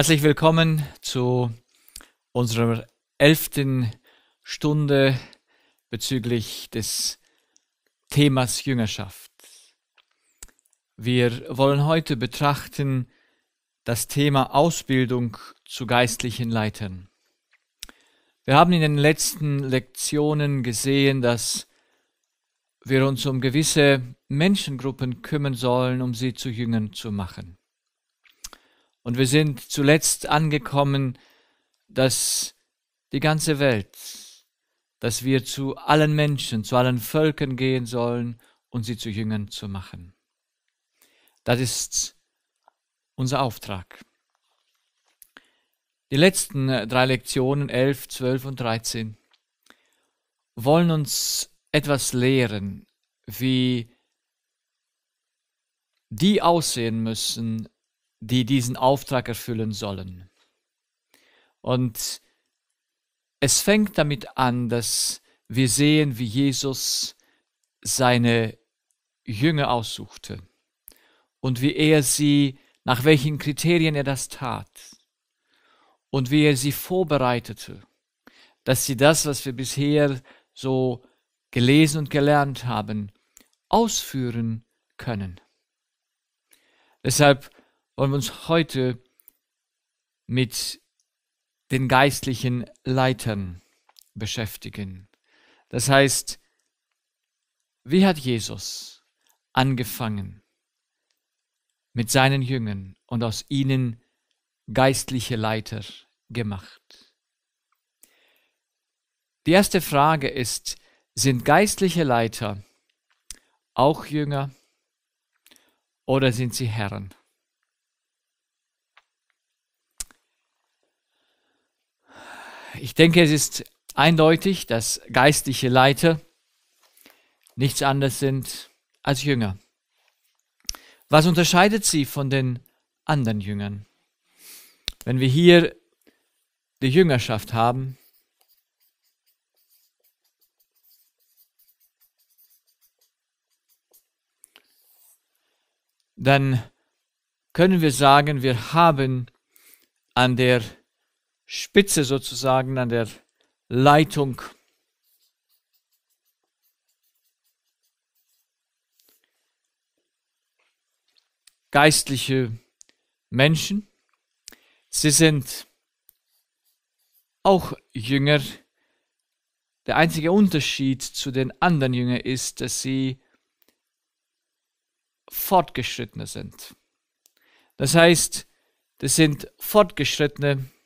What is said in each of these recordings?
Herzlich willkommen zu unserer elften Stunde bezüglich des Themas Jüngerschaft. Wir wollen heute betrachten das Thema Ausbildung zu geistlichen Leitern. Wir haben in den letzten Lektionen gesehen, dass wir uns um gewisse Menschengruppen kümmern sollen, um sie zu Jüngern zu machen. Und wir sind zuletzt angekommen, dass die ganze Welt, dass wir zu allen Menschen, zu allen Völkern gehen sollen und um sie zu Jüngern zu machen. Das ist unser Auftrag. Die letzten äh, drei Lektionen, 11, 12 und 13, wollen uns etwas lehren, wie die aussehen müssen, die diesen Auftrag erfüllen sollen. Und es fängt damit an, dass wir sehen, wie Jesus seine Jünger aussuchte und wie er sie, nach welchen Kriterien er das tat und wie er sie vorbereitete, dass sie das, was wir bisher so gelesen und gelernt haben, ausführen können. Deshalb wollen wir uns heute mit den geistlichen Leitern beschäftigen. Das heißt, wie hat Jesus angefangen mit seinen Jüngern und aus ihnen geistliche Leiter gemacht? Die erste Frage ist, sind geistliche Leiter auch Jünger oder sind sie Herren? Ich denke, es ist eindeutig, dass geistliche Leiter nichts anderes sind als Jünger. Was unterscheidet sie von den anderen Jüngern? Wenn wir hier die Jüngerschaft haben, dann können wir sagen, wir haben an der Spitze sozusagen an der Leitung. Geistliche Menschen, sie sind auch Jünger. Der einzige Unterschied zu den anderen Jüngern ist, dass sie fortgeschrittene sind. Das heißt, das sind fortgeschrittene Menschen.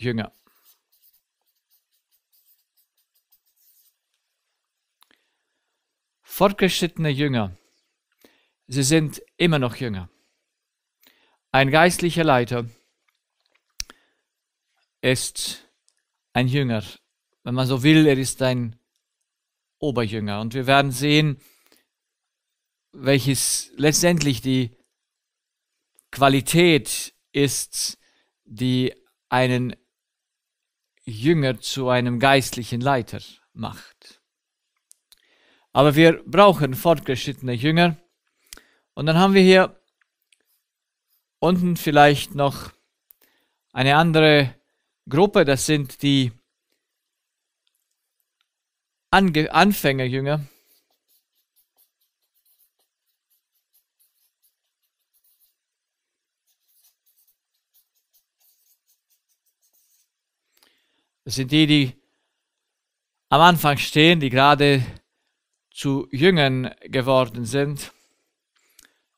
Jünger. Fortgeschrittene Jünger, sie sind immer noch Jünger. Ein geistlicher Leiter ist ein Jünger. Wenn man so will, er ist ein Oberjünger. Und wir werden sehen, welches letztendlich die Qualität ist, die einen Jünger zu einem geistlichen Leiter macht. Aber wir brauchen fortgeschrittene Jünger. Und dann haben wir hier unten vielleicht noch eine andere Gruppe, das sind die Anfängerjünger. Das sind die, die am Anfang stehen, die gerade zu Jüngern geworden sind.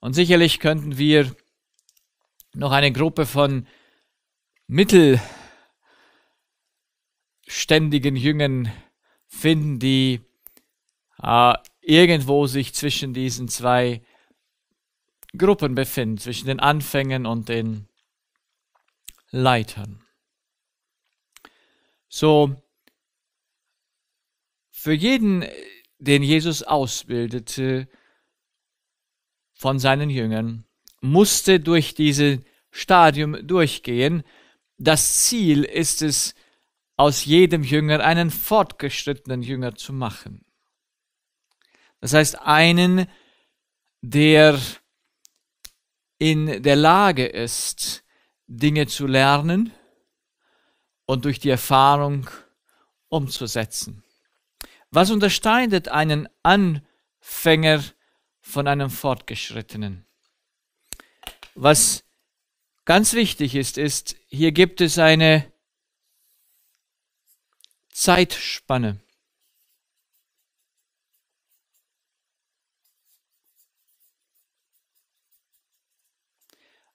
Und sicherlich könnten wir noch eine Gruppe von mittelständigen Jüngern finden, die äh, irgendwo sich zwischen diesen zwei Gruppen befinden, zwischen den Anfängen und den Leitern. So, für jeden, den Jesus ausbildete von seinen Jüngern, musste durch dieses Stadium durchgehen. Das Ziel ist es, aus jedem Jünger einen fortgeschrittenen Jünger zu machen. Das heißt, einen, der in der Lage ist, Dinge zu lernen, und durch die Erfahrung umzusetzen. Was unterscheidet einen Anfänger von einem Fortgeschrittenen? Was ganz wichtig ist, ist, hier gibt es eine Zeitspanne.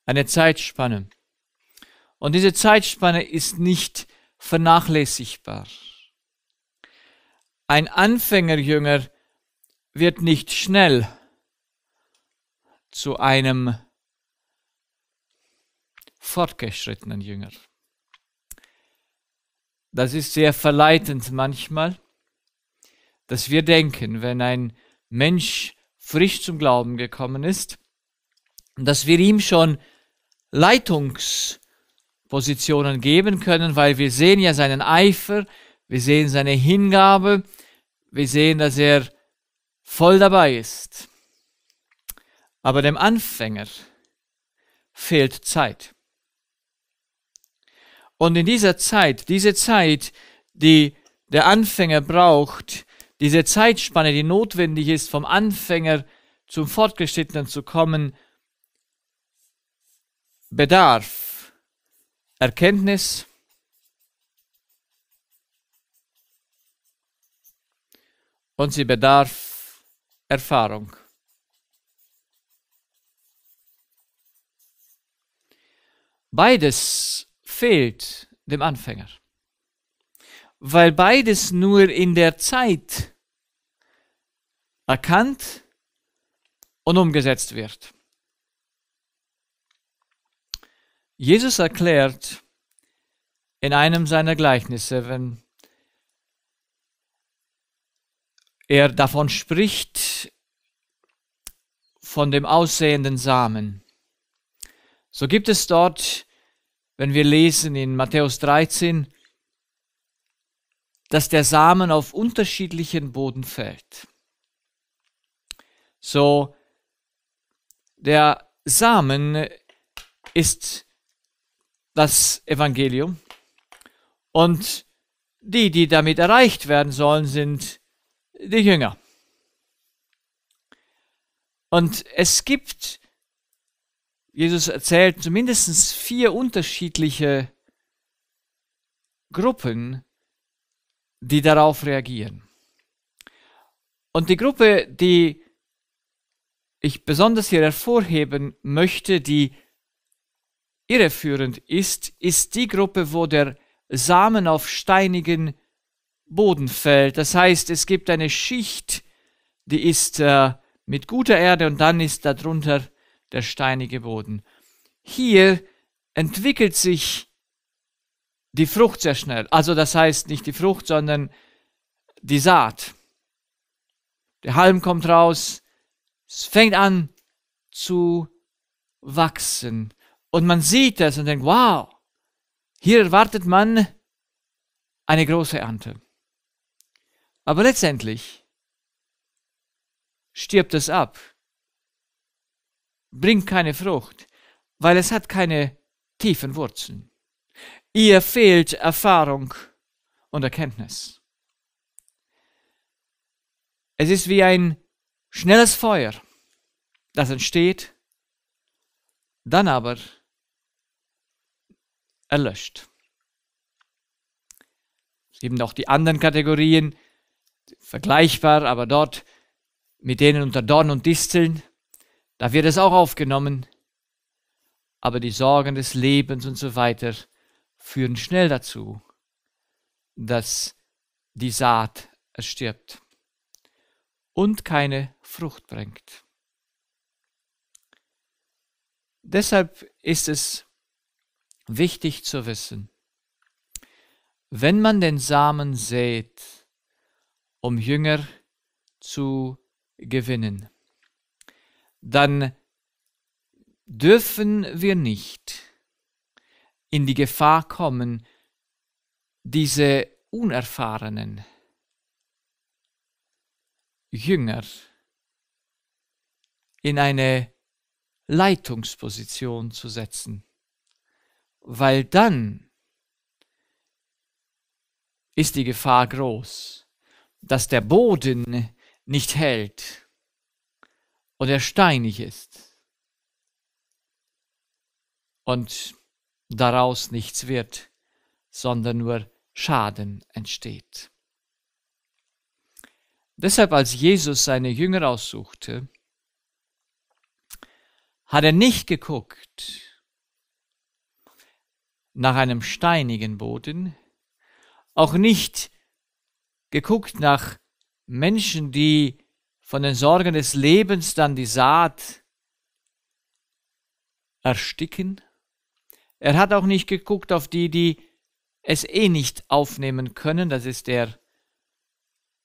Eine Zeitspanne. Und diese Zeitspanne ist nicht vernachlässigbar. Ein Anfängerjünger wird nicht schnell zu einem fortgeschrittenen Jünger. Das ist sehr verleitend manchmal, dass wir denken, wenn ein Mensch frisch zum Glauben gekommen ist, dass wir ihm schon Leitungs- Positionen geben können, weil wir sehen ja seinen Eifer, wir sehen seine Hingabe, wir sehen, dass er voll dabei ist. Aber dem Anfänger fehlt Zeit. Und in dieser Zeit, diese Zeit, die der Anfänger braucht, diese Zeitspanne, die notwendig ist, vom Anfänger zum Fortgeschrittenen zu kommen, bedarf Erkenntnis und sie bedarf Erfahrung. Beides fehlt dem Anfänger, weil beides nur in der Zeit erkannt und umgesetzt wird. Jesus erklärt in einem seiner Gleichnisse, wenn er davon spricht, von dem aussehenden Samen. So gibt es dort, wenn wir lesen in Matthäus 13, dass der Samen auf unterschiedlichen Boden fällt. So, der Samen ist das Evangelium. Und die, die damit erreicht werden sollen, sind die Jünger. Und es gibt, Jesus erzählt, zumindest vier unterschiedliche Gruppen, die darauf reagieren. Und die Gruppe, die ich besonders hier hervorheben möchte, die irreführend ist, ist die Gruppe, wo der Samen auf steinigen Boden fällt. Das heißt, es gibt eine Schicht, die ist äh, mit guter Erde und dann ist darunter der steinige Boden. Hier entwickelt sich die Frucht sehr schnell. Also das heißt nicht die Frucht, sondern die Saat. Der Halm kommt raus, es fängt an zu wachsen. Und man sieht das und denkt, wow, hier erwartet man eine große Ernte. Aber letztendlich stirbt es ab, bringt keine Frucht, weil es hat keine tiefen Wurzeln. Ihr fehlt Erfahrung und Erkenntnis. Es ist wie ein schnelles Feuer, das entsteht, dann aber erlöscht. Es gibt noch die anderen Kategorien, vergleichbar, aber dort mit denen unter Dorn und Disteln, da wird es auch aufgenommen. Aber die Sorgen des Lebens und so weiter führen schnell dazu, dass die Saat erstirbt und keine Frucht bringt. Deshalb ist es wichtig zu wissen. Wenn man den Samen sät, um Jünger zu gewinnen, dann dürfen wir nicht in die Gefahr kommen, diese unerfahrenen Jünger in eine Leitungsposition zu setzen weil dann ist die Gefahr groß, dass der Boden nicht hält und er steinig ist und daraus nichts wird, sondern nur Schaden entsteht. Deshalb, als Jesus seine Jünger aussuchte, hat er nicht geguckt, nach einem steinigen Boden, auch nicht geguckt nach Menschen, die von den Sorgen des Lebens dann die Saat ersticken. Er hat auch nicht geguckt auf die, die es eh nicht aufnehmen können. Das ist der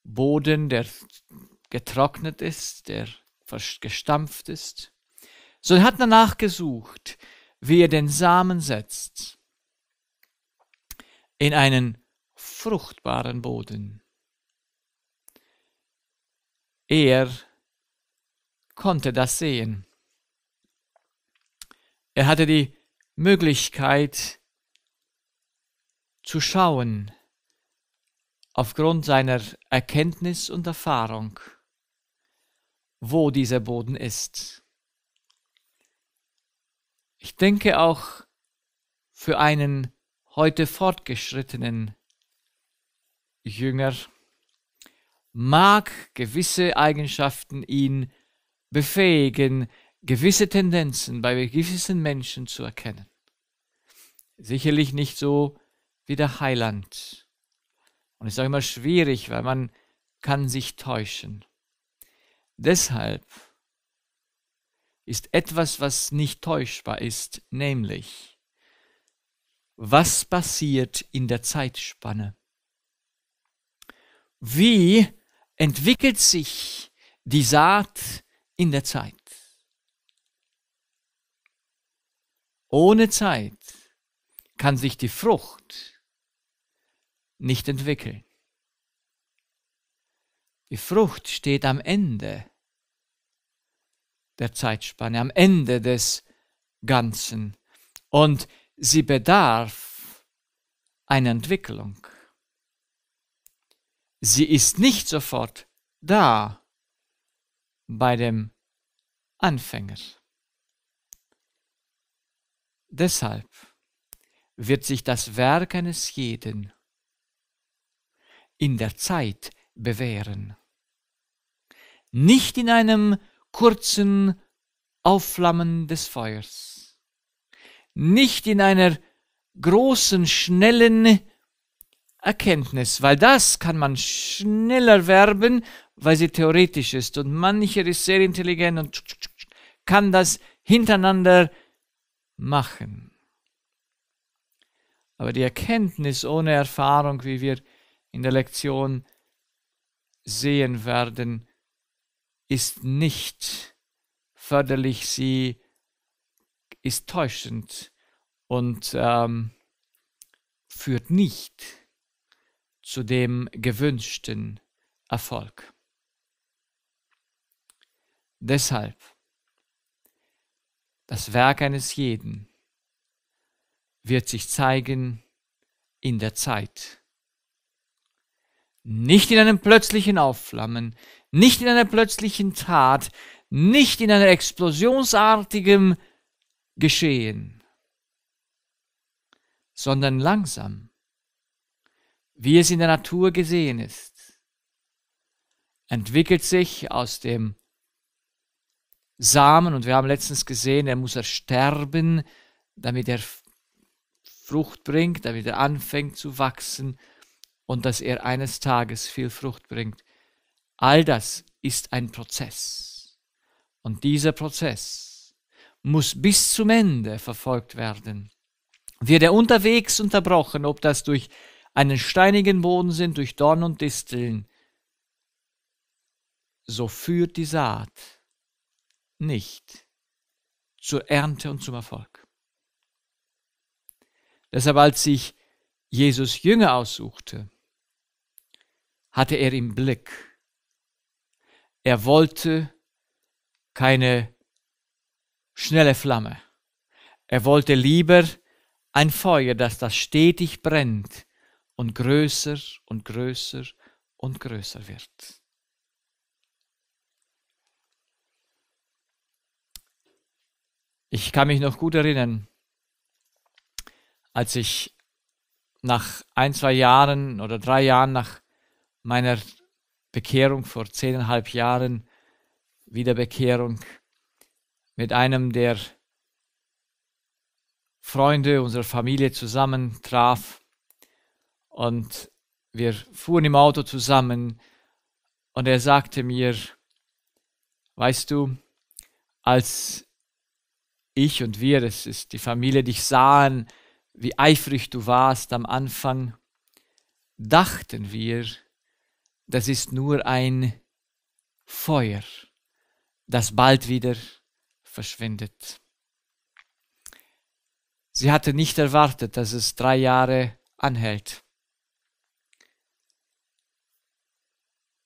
Boden, der getrocknet ist, der gestampft ist. So hat er nachgesucht, wie er den Samen setzt in einen fruchtbaren Boden. Er konnte das sehen. Er hatte die Möglichkeit zu schauen aufgrund seiner Erkenntnis und Erfahrung, wo dieser Boden ist. Ich denke auch für einen heute fortgeschrittenen Jünger, mag gewisse Eigenschaften ihn befähigen, gewisse Tendenzen bei gewissen Menschen zu erkennen. Sicherlich nicht so wie der Heiland. Und es ist auch immer schwierig, weil man kann sich täuschen. Deshalb ist etwas, was nicht täuschbar ist, nämlich was passiert in der Zeitspanne? Wie entwickelt sich die Saat in der Zeit? Ohne Zeit kann sich die Frucht nicht entwickeln. Die Frucht steht am Ende der Zeitspanne, am Ende des Ganzen. Und Sie bedarf einer Entwicklung. Sie ist nicht sofort da bei dem Anfänger. Deshalb wird sich das Werk eines jeden in der Zeit bewähren. Nicht in einem kurzen Aufflammen des Feuers, nicht in einer großen, schnellen Erkenntnis, weil das kann man schneller werben, weil sie theoretisch ist. Und mancher ist sehr intelligent und kann das hintereinander machen. Aber die Erkenntnis ohne Erfahrung, wie wir in der Lektion sehen werden, ist nicht förderlich, sie zu ist täuschend und ähm, führt nicht zu dem gewünschten Erfolg. Deshalb, das Werk eines jeden wird sich zeigen in der Zeit. Nicht in einem plötzlichen Aufflammen, nicht in einer plötzlichen Tat, nicht in einer explosionsartigen geschehen, sondern langsam, wie es in der Natur gesehen ist, entwickelt sich aus dem Samen, und wir haben letztens gesehen, er muss er damit er Frucht bringt, damit er anfängt zu wachsen und dass er eines Tages viel Frucht bringt. All das ist ein Prozess. Und dieser Prozess muss bis zum Ende verfolgt werden. Wird er unterwegs unterbrochen, ob das durch einen steinigen Boden sind, durch Dorn und Disteln, so führt die Saat nicht zur Ernte und zum Erfolg. Deshalb, als sich Jesus Jünger aussuchte, hatte er im Blick. Er wollte keine schnelle Flamme. Er wollte lieber ein Feuer, das das stetig brennt und größer und größer und größer wird. Ich kann mich noch gut erinnern, als ich nach ein, zwei Jahren oder drei Jahren nach meiner Bekehrung vor zehneinhalb Jahren, Wiederbekehrung, mit einem der Freunde unserer Familie zusammen traf und wir fuhren im Auto zusammen und er sagte mir, weißt du, als ich und wir, das ist die Familie, dich sahen, wie eifrig du warst am Anfang, dachten wir, das ist nur ein Feuer, das bald wieder verschwindet. Sie hatte nicht erwartet, dass es drei Jahre anhält,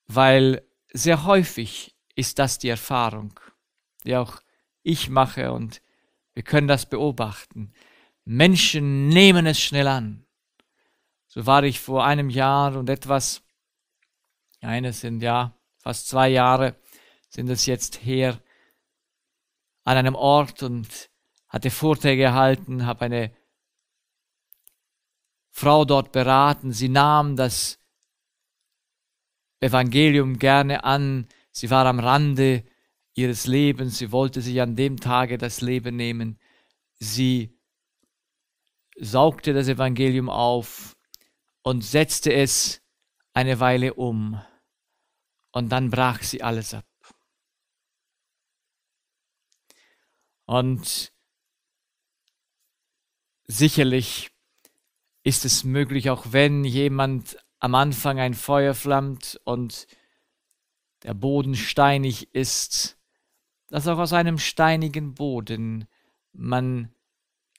weil sehr häufig ist das die Erfahrung, die auch ich mache und wir können das beobachten. Menschen nehmen es schnell an. So war ich vor einem Jahr und etwas, eines sind ja fast zwei Jahre, sind es jetzt her, an einem Ort und hatte Vorträge erhalten, habe eine Frau dort beraten. Sie nahm das Evangelium gerne an. Sie war am Rande ihres Lebens. Sie wollte sich an dem Tage das Leben nehmen. Sie saugte das Evangelium auf und setzte es eine Weile um. Und dann brach sie alles ab. Und sicherlich ist es möglich, auch wenn jemand am Anfang ein Feuer flammt und der Boden steinig ist, dass auch aus einem steinigen Boden man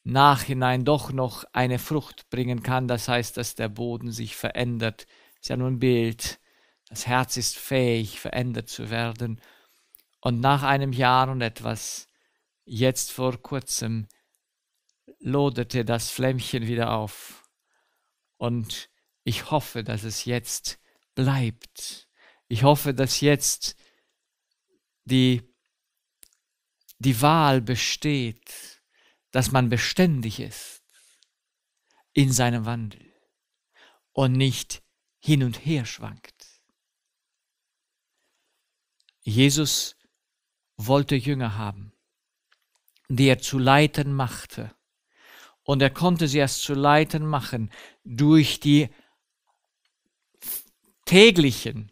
nachhinein doch noch eine Frucht bringen kann. Das heißt, dass der Boden sich verändert. Ist ja nur ein Bild. Das Herz ist fähig, verändert zu werden. Und nach einem Jahr und etwas Jetzt vor kurzem loderte das Flämmchen wieder auf. Und ich hoffe, dass es jetzt bleibt. Ich hoffe, dass jetzt die, die Wahl besteht, dass man beständig ist in seinem Wandel und nicht hin und her schwankt. Jesus wollte Jünger haben die er zu leiten machte. Und er konnte sie erst zu leiten machen durch die täglichen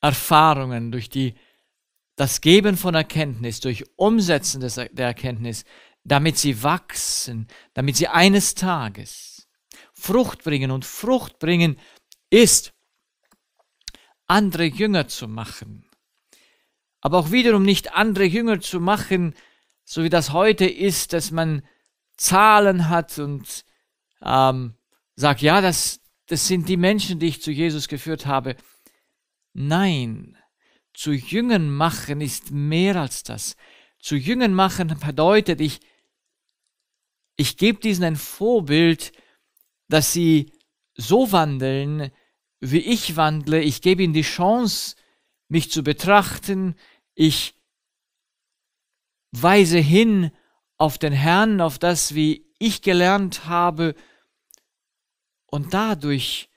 Erfahrungen, durch die, das Geben von Erkenntnis, durch Umsetzen des, der Erkenntnis, damit sie wachsen, damit sie eines Tages Frucht bringen. Und Frucht bringen ist, andere Jünger zu machen aber auch wiederum nicht andere Jünger zu machen, so wie das heute ist, dass man Zahlen hat und ähm, sagt, ja, das, das sind die Menschen, die ich zu Jesus geführt habe. Nein, zu Jüngern machen ist mehr als das. Zu Jüngern machen bedeutet, ich, ich gebe diesen ein Vorbild, dass sie so wandeln, wie ich wandle. Ich gebe ihnen die Chance, mich zu betrachten, ich weise hin auf den Herrn, auf das, wie ich gelernt habe, und dadurch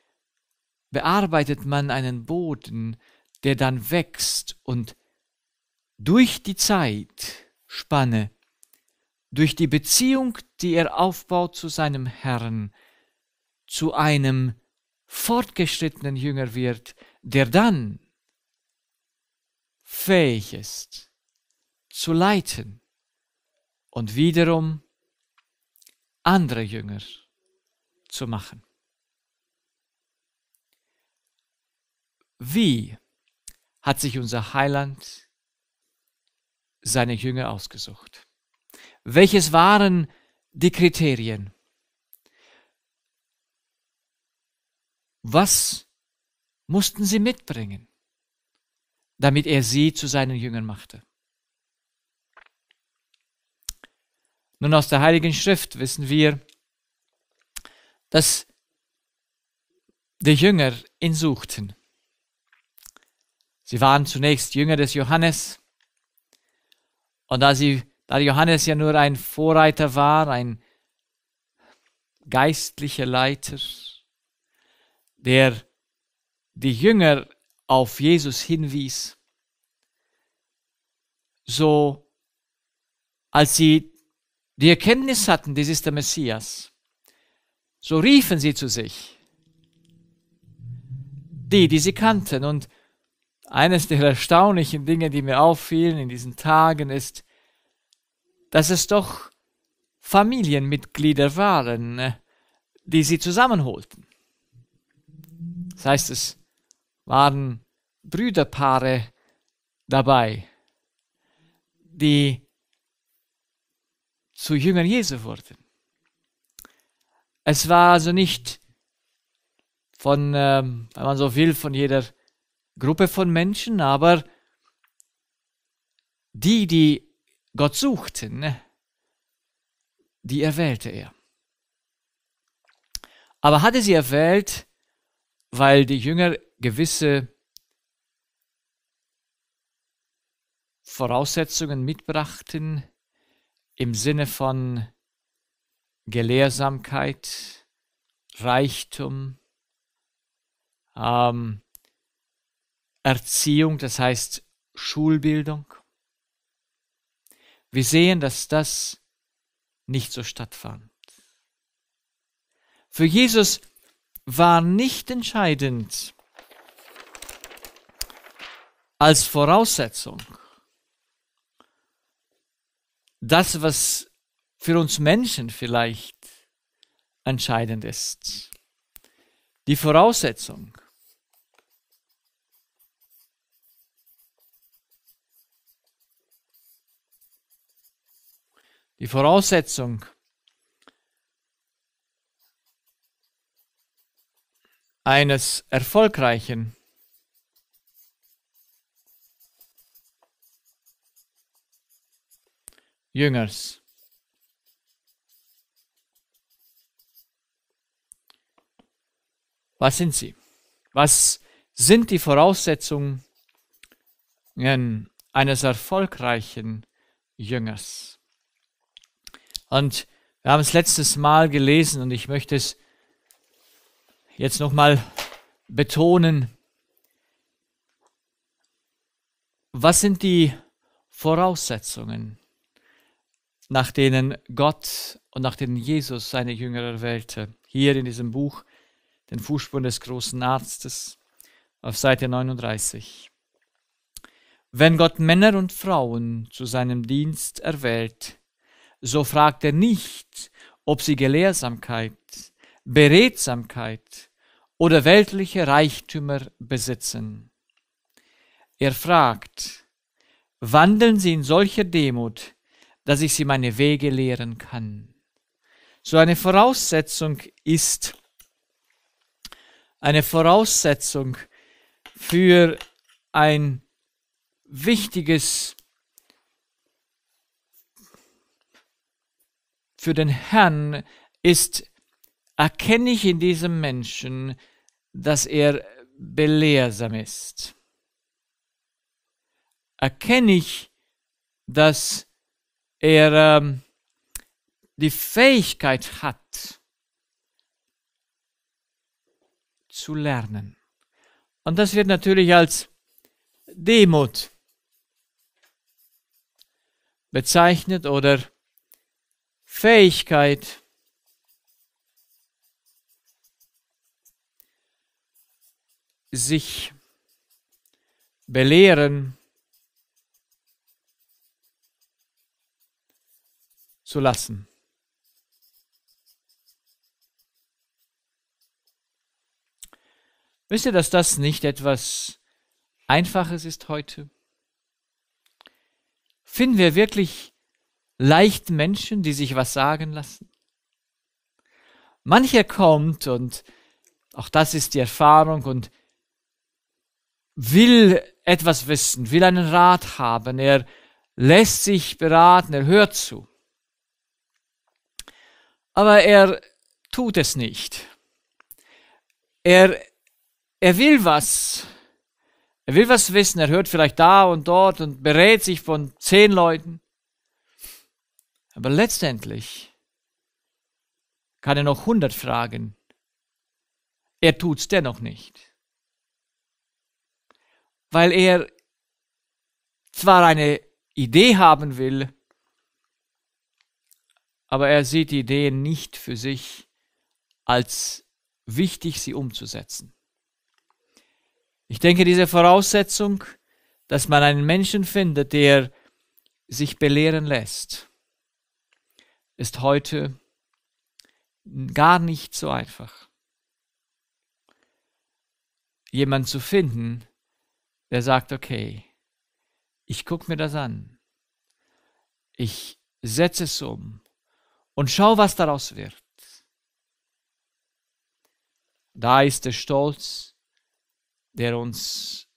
bearbeitet man einen Boden, der dann wächst und durch die Zeitspanne, durch die Beziehung, die er aufbaut zu seinem Herrn, zu einem fortgeschrittenen Jünger wird, der dann fähig ist zu leiten und wiederum andere Jünger zu machen. Wie hat sich unser Heiland seine Jünger ausgesucht? Welches waren die Kriterien? Was mussten sie mitbringen? damit er sie zu seinen Jüngern machte. Nun aus der Heiligen Schrift wissen wir, dass die Jünger ihn suchten. Sie waren zunächst Jünger des Johannes. Und da, sie, da Johannes ja nur ein Vorreiter war, ein geistlicher Leiter, der die Jünger auf Jesus hinwies. So, als sie die Erkenntnis hatten, dies ist der Messias, so riefen sie zu sich, die, die sie kannten. Und eines der erstaunlichen Dinge, die mir auffielen in diesen Tagen, ist, dass es doch Familienmitglieder waren, äh, die sie zusammenholten. Das heißt es, waren Brüderpaare dabei, die zu Jüngern Jesu wurden. Es war also nicht von, ähm, wenn man so will, von jeder Gruppe von Menschen, aber die, die Gott suchten, ne, die erwählte er. Aber hatte sie erwählt, weil die Jünger gewisse Voraussetzungen mitbrachten im Sinne von Gelehrsamkeit, Reichtum, ähm, Erziehung, das heißt Schulbildung. Wir sehen, dass das nicht so stattfand. Für Jesus war nicht entscheidend, als Voraussetzung. Das, was für uns Menschen vielleicht entscheidend ist. Die Voraussetzung. Die Voraussetzung eines erfolgreichen Jüngers. Was sind sie? Was sind die Voraussetzungen eines erfolgreichen Jüngers? Und wir haben es letztes Mal gelesen und ich möchte es jetzt nochmal betonen. Was sind die Voraussetzungen nach denen Gott und nach denen Jesus seine Jünger erwählte. Hier in diesem Buch, den Fußspuren des großen Arztes, auf Seite 39. Wenn Gott Männer und Frauen zu seinem Dienst erwählt, so fragt er nicht, ob sie Gelehrsamkeit, Beredsamkeit oder weltliche Reichtümer besitzen. Er fragt, wandeln sie in solcher Demut, dass ich sie meine Wege lehren kann. So eine Voraussetzung ist, eine Voraussetzung für ein wichtiges, für den Herrn ist, erkenne ich in diesem Menschen, dass er belehrsam ist. Erkenne ich, dass er ähm, die Fähigkeit hat zu lernen. Und das wird natürlich als Demut bezeichnet oder Fähigkeit sich belehren zu lassen. Wisst ihr, dass das nicht etwas Einfaches ist heute? Finden wir wirklich leicht Menschen, die sich was sagen lassen? Mancher kommt und auch das ist die Erfahrung und will etwas wissen, will einen Rat haben, er lässt sich beraten, er hört zu aber er tut es nicht. Er, er will was. Er will was wissen. Er hört vielleicht da und dort und berät sich von zehn Leuten. Aber letztendlich kann er noch hundert fragen. Er tut es dennoch nicht. Weil er zwar eine Idee haben will, aber er sieht die Ideen nicht für sich als wichtig, sie umzusetzen. Ich denke, diese Voraussetzung, dass man einen Menschen findet, der sich belehren lässt, ist heute gar nicht so einfach. Jemand zu finden, der sagt, okay, ich gucke mir das an, ich setze es um, und schau, was daraus wird. Da ist der Stolz, der uns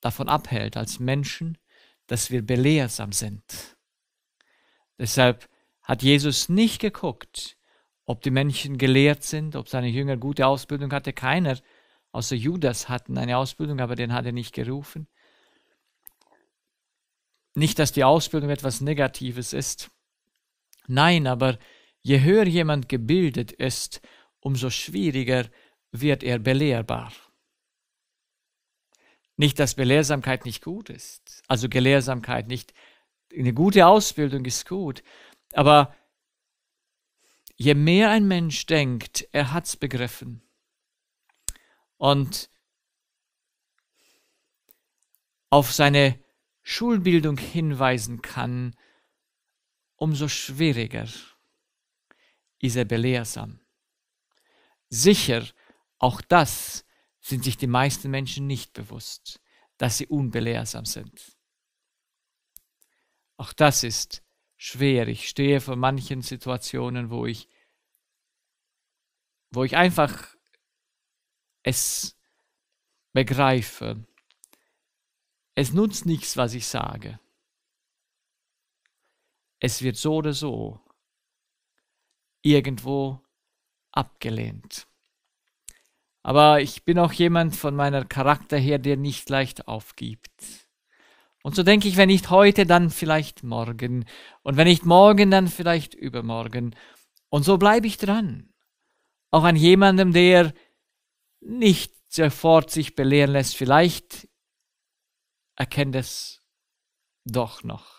davon abhält als Menschen, dass wir belehrsam sind. Deshalb hat Jesus nicht geguckt, ob die Menschen gelehrt sind, ob seine Jünger gute Ausbildung hatte. Keiner außer Judas hatten eine Ausbildung, aber den hat er nicht gerufen. Nicht, dass die Ausbildung etwas Negatives ist. Nein, aber je höher jemand gebildet ist, umso schwieriger wird er belehrbar. Nicht, dass Belehrsamkeit nicht gut ist, also Gelehrsamkeit nicht. Eine gute Ausbildung ist gut, aber je mehr ein Mensch denkt, er hat es begriffen. Und auf seine Schulbildung hinweisen kann, umso schwieriger ist er belehrsam. Sicher, auch das sind sich die meisten Menschen nicht bewusst, dass sie unbelehrsam sind. Auch das ist schwer. Ich stehe vor manchen Situationen, wo ich, wo ich einfach es begreife. Es nutzt nichts, was ich sage es wird so oder so irgendwo abgelehnt. Aber ich bin auch jemand von meiner Charakter her, der nicht leicht aufgibt. Und so denke ich, wenn nicht heute, dann vielleicht morgen. Und wenn nicht morgen, dann vielleicht übermorgen. Und so bleibe ich dran. Auch an jemandem, der nicht sofort sich belehren lässt. Vielleicht erkennt es doch noch.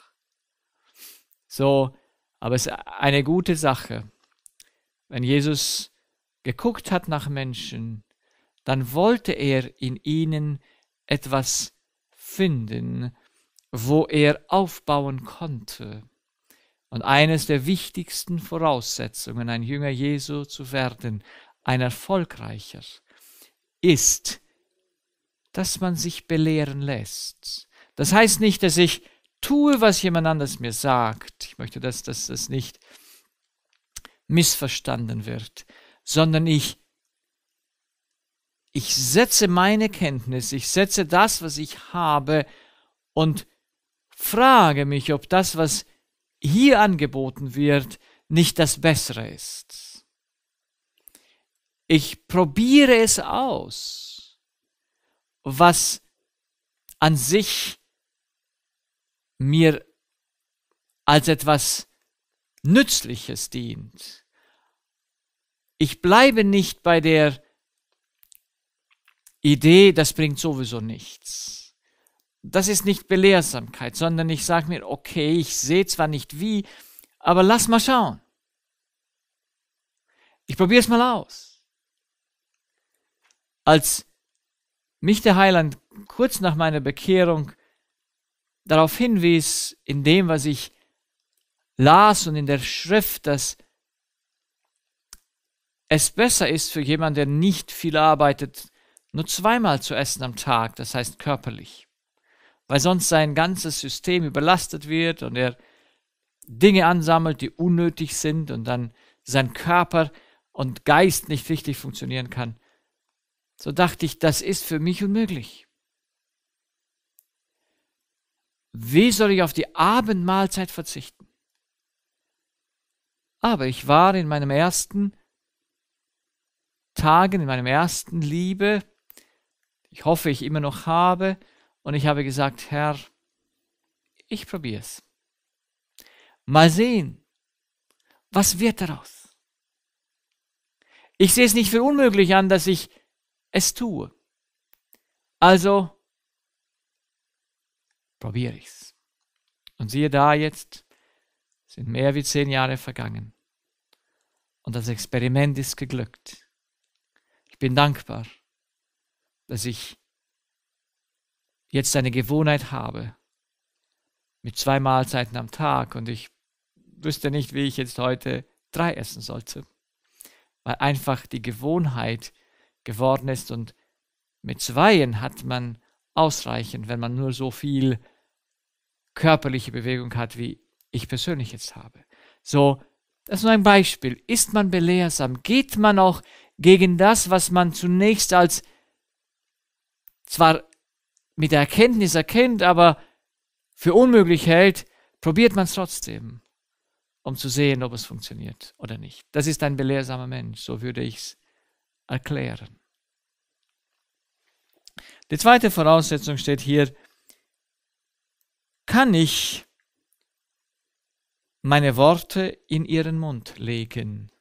So, aber es ist eine gute Sache. Wenn Jesus geguckt hat nach Menschen, dann wollte er in ihnen etwas finden, wo er aufbauen konnte. Und eines der wichtigsten Voraussetzungen, ein Jünger Jesu zu werden, ein erfolgreicher, ist, dass man sich belehren lässt. Das heißt nicht, dass ich tue, was jemand anders mir sagt. Ich möchte, dass, dass das nicht missverstanden wird, sondern ich, ich setze meine Kenntnis, ich setze das, was ich habe und frage mich, ob das, was hier angeboten wird, nicht das Bessere ist. Ich probiere es aus, was an sich mir als etwas Nützliches dient. Ich bleibe nicht bei der Idee, das bringt sowieso nichts. Das ist nicht Belehrsamkeit, sondern ich sage mir, okay, ich sehe zwar nicht wie, aber lass mal schauen. Ich probiere es mal aus. Als mich der Heiland kurz nach meiner Bekehrung darauf hinwies, in dem, was ich las und in der Schrift, dass es besser ist für jemanden, der nicht viel arbeitet, nur zweimal zu essen am Tag, das heißt körperlich, weil sonst sein ganzes System überlastet wird und er Dinge ansammelt, die unnötig sind und dann sein Körper und Geist nicht richtig funktionieren kann. So dachte ich, das ist für mich unmöglich. Wie soll ich auf die Abendmahlzeit verzichten? Aber ich war in meinem ersten Tagen, in meinem ersten Liebe, ich hoffe, ich immer noch habe, und ich habe gesagt, Herr, ich probiere es. Mal sehen, was wird daraus? Ich sehe es nicht für unmöglich an, dass ich es tue. Also probiere ich's. Und siehe da, jetzt sind mehr wie zehn Jahre vergangen. Und das Experiment ist geglückt. Ich bin dankbar, dass ich jetzt eine Gewohnheit habe mit zwei Mahlzeiten am Tag und ich wüsste nicht, wie ich jetzt heute drei essen sollte, weil einfach die Gewohnheit geworden ist und mit zweien hat man ausreichend, wenn man nur so viel körperliche Bewegung hat, wie ich persönlich jetzt habe. So, das ist nur ein Beispiel. Ist man belehrsam? Geht man auch gegen das, was man zunächst als zwar mit der Erkenntnis erkennt, aber für unmöglich hält, probiert man es trotzdem, um zu sehen, ob es funktioniert oder nicht. Das ist ein belehrsamer Mensch, so würde ich es erklären. Die zweite Voraussetzung steht hier, kann ich meine Worte in ihren Mund legen.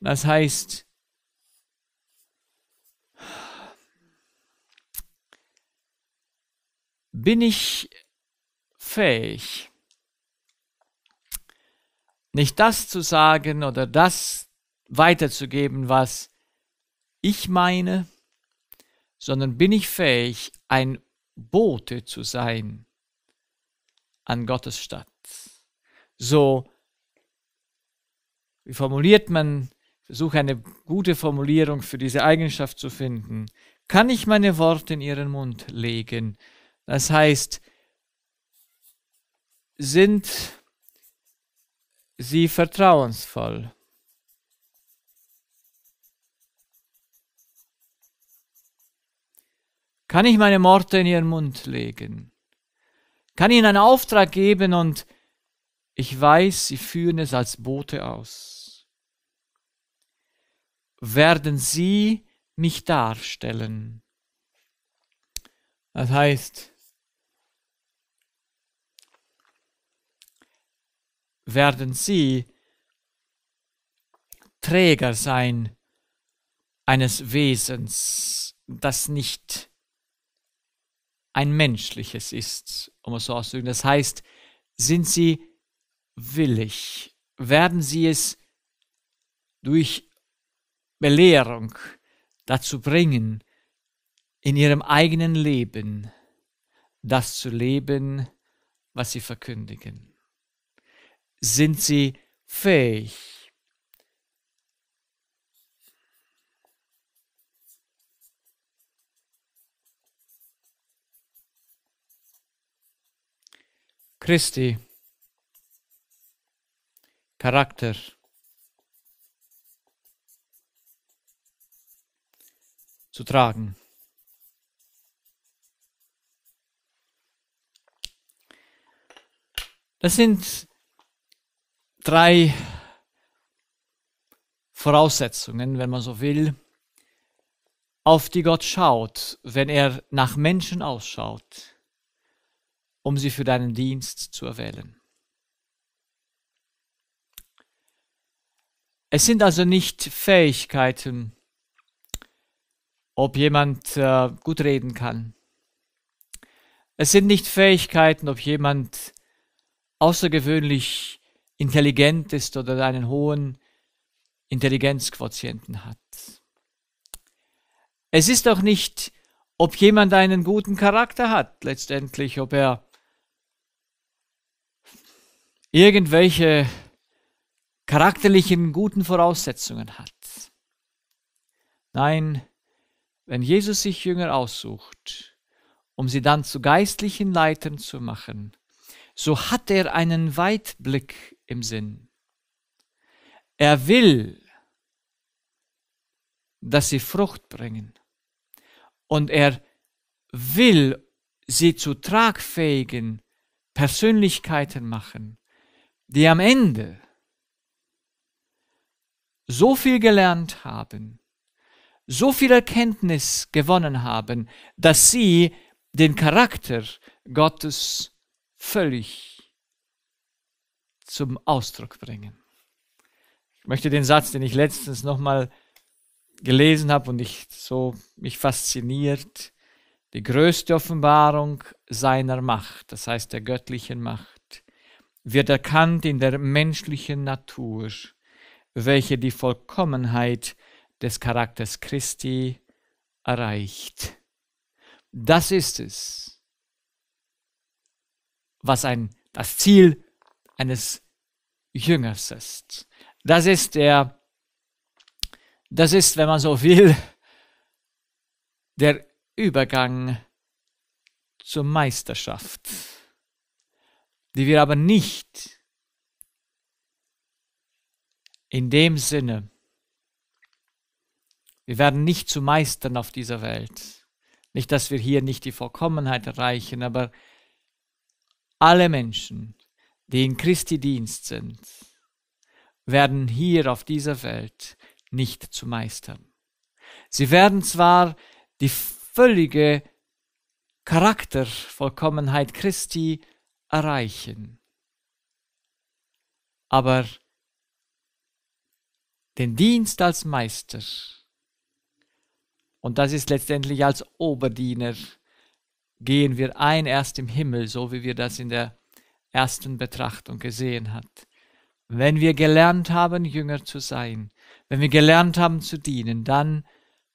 Das heißt, bin ich fähig, nicht das zu sagen oder das weiterzugeben, was ich meine, sondern bin ich fähig, ein Bote zu sein an Gottes statt. So, wie formuliert man, versuche eine gute Formulierung für diese Eigenschaft zu finden, kann ich meine Worte in ihren Mund legen. Das heißt, sind sie vertrauensvoll? Kann ich meine Worte in ihren Mund legen? kann ihnen einen Auftrag geben und ich weiß, sie führen es als Bote aus. Werden sie mich darstellen. Das heißt, werden sie Träger sein eines Wesens, das nicht ein menschliches ist, um es so auszudrücken. Das heißt, sind sie willig? Werden sie es durch Belehrung dazu bringen, in ihrem eigenen Leben das zu leben, was sie verkündigen? Sind sie fähig, Christi. Charakter. Zu tragen. Das sind drei Voraussetzungen, wenn man so will, auf die Gott schaut, wenn er nach Menschen ausschaut um sie für deinen Dienst zu erwählen. Es sind also nicht Fähigkeiten, ob jemand äh, gut reden kann. Es sind nicht Fähigkeiten, ob jemand außergewöhnlich intelligent ist oder einen hohen Intelligenzquotienten hat. Es ist auch nicht, ob jemand einen guten Charakter hat, letztendlich, ob er irgendwelche charakterlichen guten Voraussetzungen hat. Nein, wenn Jesus sich Jünger aussucht, um sie dann zu geistlichen Leitern zu machen, so hat er einen Weitblick im Sinn. Er will, dass sie Frucht bringen. Und er will sie zu tragfähigen Persönlichkeiten machen die am Ende so viel gelernt haben, so viel Erkenntnis gewonnen haben, dass sie den Charakter Gottes völlig zum Ausdruck bringen. Ich möchte den Satz, den ich letztens nochmal gelesen habe und ich so mich fasziniert, die größte Offenbarung seiner Macht, das heißt der göttlichen Macht, wird erkannt in der menschlichen Natur, welche die Vollkommenheit des Charakters Christi erreicht. Das ist es, was ein, das Ziel eines Jüngers ist. Das ist der, das ist, wenn man so will, der Übergang zur Meisterschaft die wir aber nicht in dem Sinne, wir werden nicht zu Meistern auf dieser Welt. Nicht, dass wir hier nicht die Vollkommenheit erreichen, aber alle Menschen, die in Christi Dienst sind, werden hier auf dieser Welt nicht zu meistern. Sie werden zwar die völlige Charaktervollkommenheit Christi erreichen. Aber den Dienst als Meister, und das ist letztendlich als Oberdiener, gehen wir ein erst im Himmel, so wie wir das in der ersten Betrachtung gesehen haben. Wenn wir gelernt haben, Jünger zu sein, wenn wir gelernt haben zu dienen, dann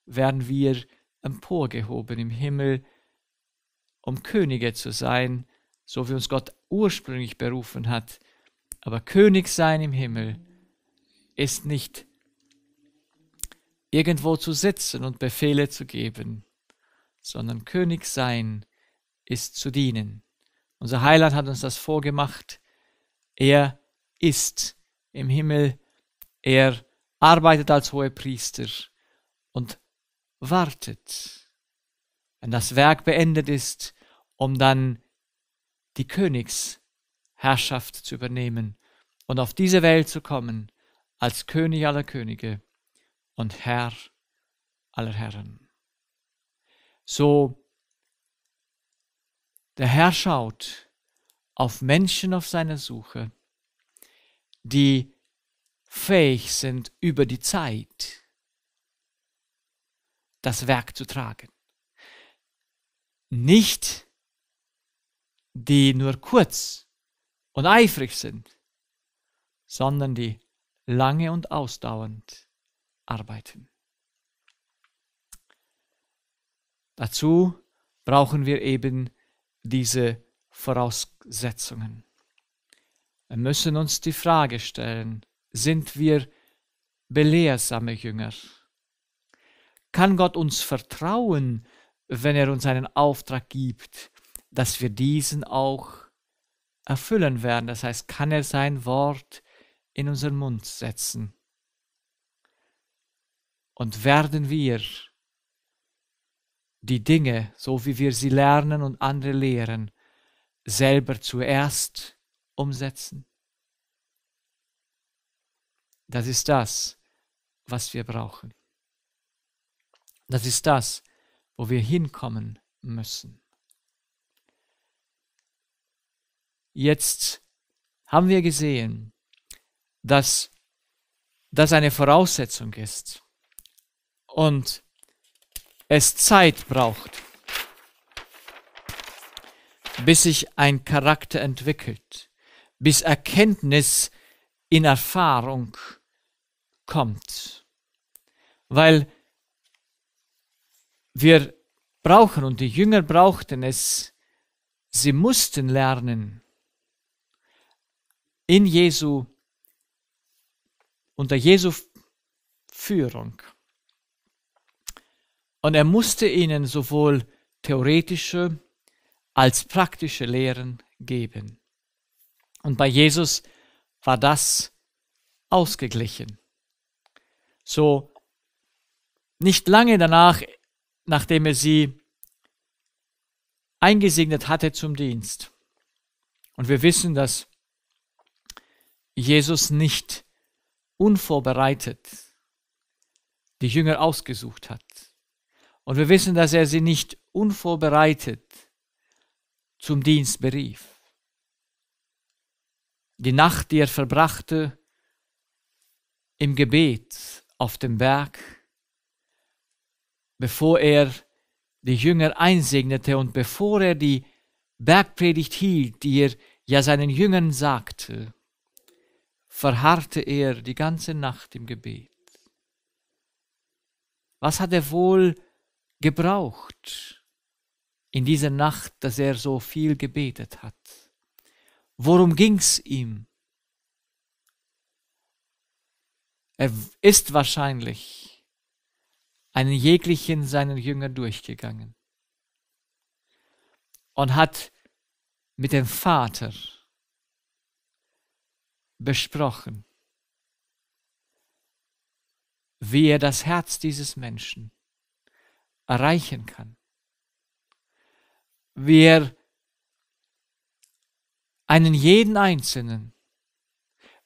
werden wir emporgehoben im Himmel, um Könige zu sein so wie uns Gott ursprünglich berufen hat. Aber König sein im Himmel ist nicht irgendwo zu sitzen und Befehle zu geben, sondern König sein ist zu dienen. Unser Heiland hat uns das vorgemacht. Er ist im Himmel, er arbeitet als Priester und wartet, wenn das Werk beendet ist, um dann die Königsherrschaft zu übernehmen und auf diese Welt zu kommen als König aller Könige und Herr aller Herren. So, der Herr schaut auf Menschen auf seiner Suche, die fähig sind, über die Zeit das Werk zu tragen. Nicht die nur kurz und eifrig sind, sondern die lange und ausdauernd arbeiten. Dazu brauchen wir eben diese Voraussetzungen. Wir müssen uns die Frage stellen, sind wir belehrsame Jünger? Kann Gott uns vertrauen, wenn er uns einen Auftrag gibt, dass wir diesen auch erfüllen werden. Das heißt, kann er sein Wort in unseren Mund setzen. Und werden wir die Dinge, so wie wir sie lernen und andere lehren, selber zuerst umsetzen? Das ist das, was wir brauchen. Das ist das, wo wir hinkommen müssen. Jetzt haben wir gesehen, dass das eine Voraussetzung ist und es Zeit braucht, bis sich ein Charakter entwickelt, bis Erkenntnis in Erfahrung kommt. Weil wir brauchen und die Jünger brauchten es, sie mussten lernen, in Jesu, unter Jesu Führung. Und er musste ihnen sowohl theoretische als praktische Lehren geben. Und bei Jesus war das ausgeglichen. So nicht lange danach, nachdem er sie eingesegnet hatte zum Dienst. Und wir wissen, dass Jesus nicht unvorbereitet die Jünger ausgesucht hat. Und wir wissen, dass er sie nicht unvorbereitet zum Dienst berief. Die Nacht, die er verbrachte im Gebet auf dem Berg, bevor er die Jünger einsegnete und bevor er die Bergpredigt hielt, die er ja seinen Jüngern sagte, verharrte er die ganze Nacht im Gebet. Was hat er wohl gebraucht in dieser Nacht, dass er so viel gebetet hat? Worum ging's ihm? Er ist wahrscheinlich einen jeglichen seinen Jünger durchgegangen und hat mit dem Vater besprochen, wie er das Herz dieses Menschen erreichen kann, wie er einen jeden Einzelnen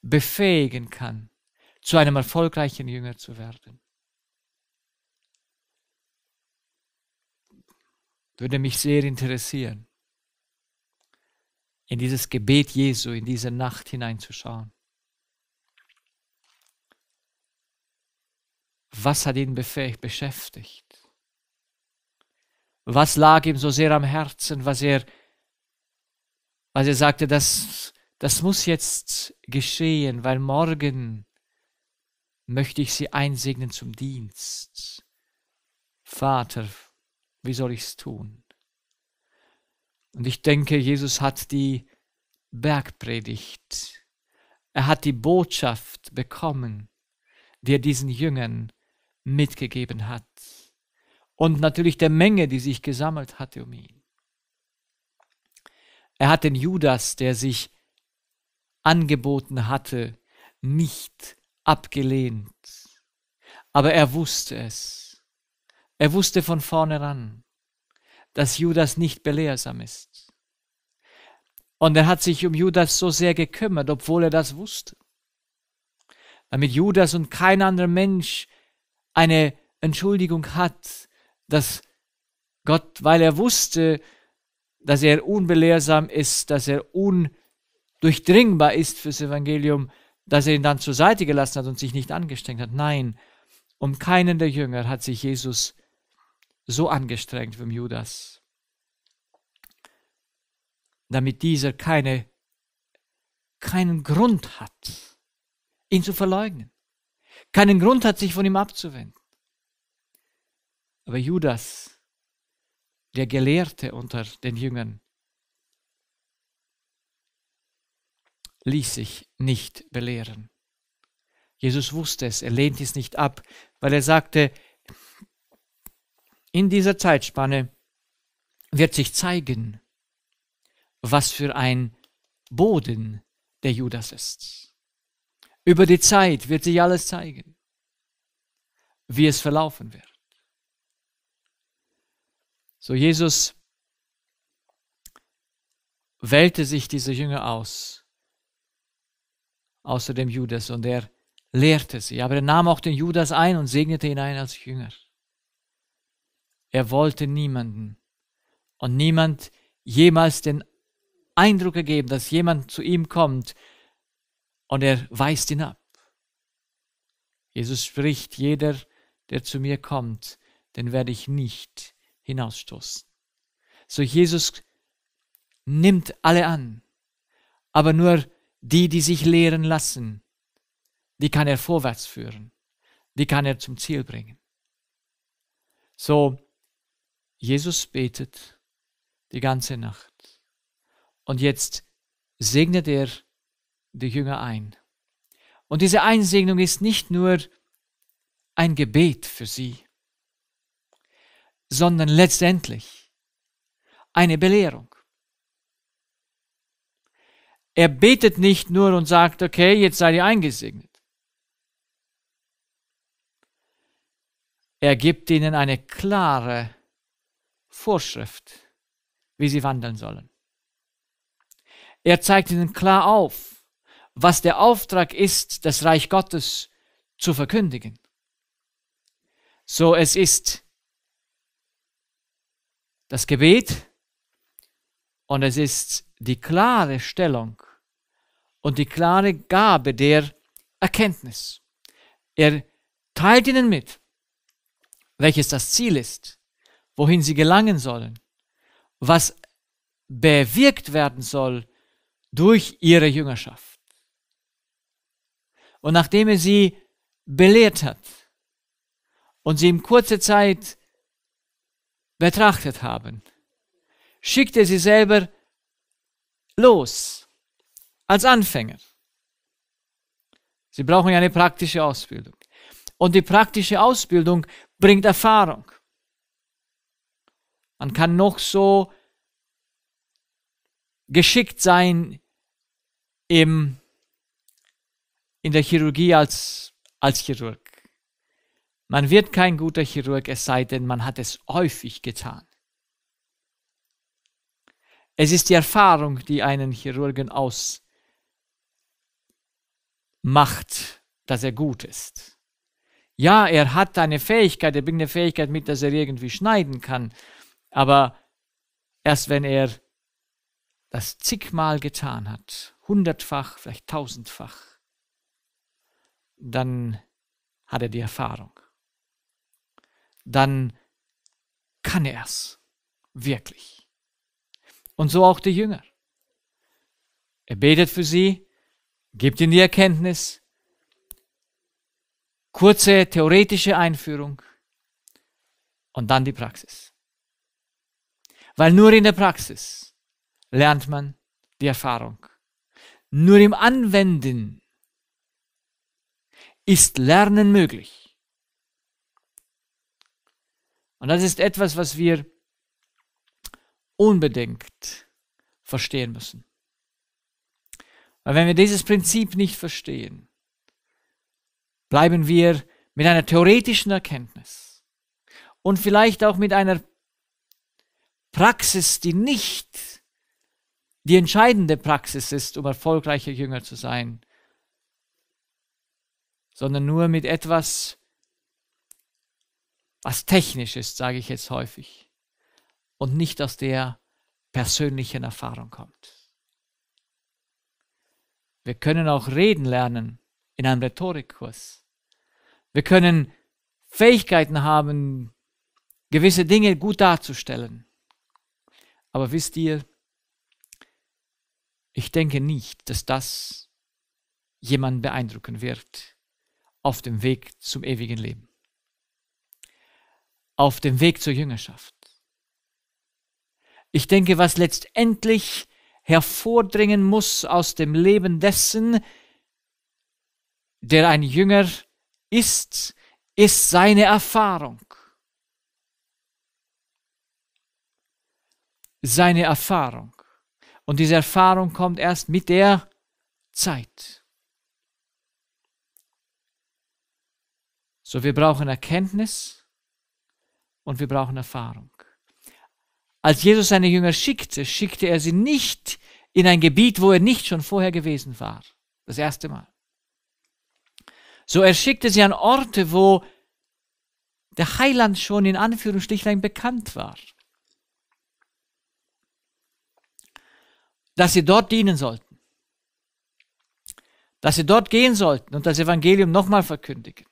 befähigen kann, zu einem erfolgreichen Jünger zu werden. Würde mich sehr interessieren, in dieses Gebet Jesu, in diese Nacht hineinzuschauen. Was hat ihn beschäftigt? Was lag ihm so sehr am Herzen, was er, was er sagte, das, das muss jetzt geschehen, weil morgen möchte ich sie einsegnen zum Dienst. Vater, wie soll ich's tun? Und ich denke, Jesus hat die Bergpredigt, er hat die Botschaft bekommen, die er diesen Jüngern mitgegeben hat. Und natürlich der Menge, die sich gesammelt hatte um ihn. Er hat den Judas, der sich angeboten hatte, nicht abgelehnt. Aber er wusste es. Er wusste von vornherein, dass Judas nicht belehrsam ist. Und er hat sich um Judas so sehr gekümmert, obwohl er das wusste. Damit Judas und kein anderer Mensch eine Entschuldigung hat, dass Gott, weil er wusste, dass er unbelehrsam ist, dass er undurchdringbar ist fürs Evangelium, dass er ihn dann zur Seite gelassen hat und sich nicht angestrengt hat. Nein, um keinen der Jünger hat sich Jesus so angestrengt vom Judas, damit dieser keine, keinen Grund hat, ihn zu verleugnen, keinen Grund hat, sich von ihm abzuwenden. Aber Judas, der Gelehrte unter den Jüngern, ließ sich nicht belehren. Jesus wusste es, er lehnte es nicht ab, weil er sagte, in dieser Zeitspanne wird sich zeigen, was für ein Boden der Judas ist. Über die Zeit wird sich alles zeigen, wie es verlaufen wird. So Jesus wählte sich diese Jünger aus, außer dem Judas, und er lehrte sie. Aber er nahm auch den Judas ein und segnete ihn ein als Jünger. Er wollte niemanden und niemand jemals den Eindruck ergeben, dass jemand zu ihm kommt und er weist ihn ab. Jesus spricht, jeder, der zu mir kommt, den werde ich nicht hinausstoßen. So Jesus nimmt alle an, aber nur die, die sich lehren lassen, die kann er vorwärts führen, die kann er zum Ziel bringen. So Jesus betet die ganze Nacht. Und jetzt segnet er die Jünger ein. Und diese Einsegnung ist nicht nur ein Gebet für sie, sondern letztendlich eine Belehrung. Er betet nicht nur und sagt, okay, jetzt seid ihr eingesegnet. Er gibt ihnen eine klare Vorschrift, wie sie wandeln sollen. Er zeigt ihnen klar auf, was der Auftrag ist, das Reich Gottes zu verkündigen. So es ist das Gebet und es ist die klare Stellung und die klare Gabe der Erkenntnis. Er teilt ihnen mit, welches das Ziel ist wohin sie gelangen sollen, was bewirkt werden soll durch ihre Jüngerschaft. Und nachdem er sie belehrt hat und sie in kurzer Zeit betrachtet haben, schickt er sie selber los als Anfänger. Sie brauchen ja eine praktische Ausbildung. Und die praktische Ausbildung bringt Erfahrung. Man kann noch so geschickt sein im, in der Chirurgie als, als Chirurg. Man wird kein guter Chirurg, es sei denn, man hat es häufig getan. Es ist die Erfahrung, die einen Chirurgen ausmacht, dass er gut ist. Ja, er hat eine Fähigkeit, er bringt eine Fähigkeit mit, dass er irgendwie schneiden kann, aber erst wenn er das zigmal getan hat, hundertfach, vielleicht tausendfach, dann hat er die Erfahrung. Dann kann er es wirklich. Und so auch die Jünger. Er betet für sie, gibt ihnen die Erkenntnis, kurze theoretische Einführung und dann die Praxis. Weil nur in der Praxis lernt man die Erfahrung. Nur im Anwenden ist Lernen möglich. Und das ist etwas, was wir unbedingt verstehen müssen. Weil wenn wir dieses Prinzip nicht verstehen, bleiben wir mit einer theoretischen Erkenntnis und vielleicht auch mit einer Praxis, die nicht die entscheidende Praxis ist, um erfolgreicher Jünger zu sein, sondern nur mit etwas, was technisch ist, sage ich jetzt häufig, und nicht aus der persönlichen Erfahrung kommt. Wir können auch reden lernen in einem Rhetorikkurs. Wir können Fähigkeiten haben, gewisse Dinge gut darzustellen. Aber wisst ihr, ich denke nicht, dass das jemanden beeindrucken wird auf dem Weg zum ewigen Leben, auf dem Weg zur Jüngerschaft. Ich denke, was letztendlich hervordringen muss aus dem Leben dessen, der ein Jünger ist, ist seine Erfahrung seine Erfahrung. Und diese Erfahrung kommt erst mit der Zeit. So, wir brauchen Erkenntnis und wir brauchen Erfahrung. Als Jesus seine Jünger schickte, schickte er sie nicht in ein Gebiet, wo er nicht schon vorher gewesen war. Das erste Mal. So, er schickte sie an Orte, wo der Heiland schon in Anführungsstrichlein bekannt war. dass sie dort dienen sollten, dass sie dort gehen sollten und das Evangelium nochmal verkündigen.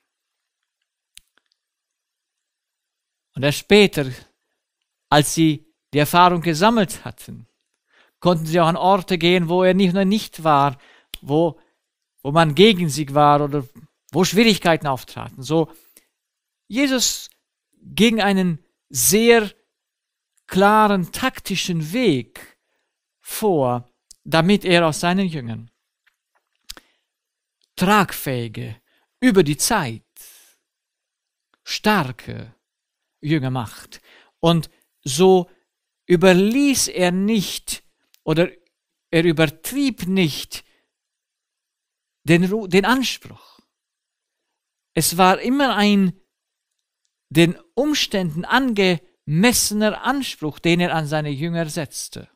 Und erst später, als sie die Erfahrung gesammelt hatten, konnten sie auch an Orte gehen, wo er nicht nur nicht war, wo, wo man gegen sie war oder wo Schwierigkeiten auftraten. So, Jesus ging einen sehr klaren taktischen Weg, vor, damit er aus seinen Jüngern tragfähige, über die Zeit starke Jünger macht. Und so überließ er nicht oder er übertrieb nicht den, den Anspruch. Es war immer ein den Umständen angemessener Anspruch, den er an seine Jünger setzte.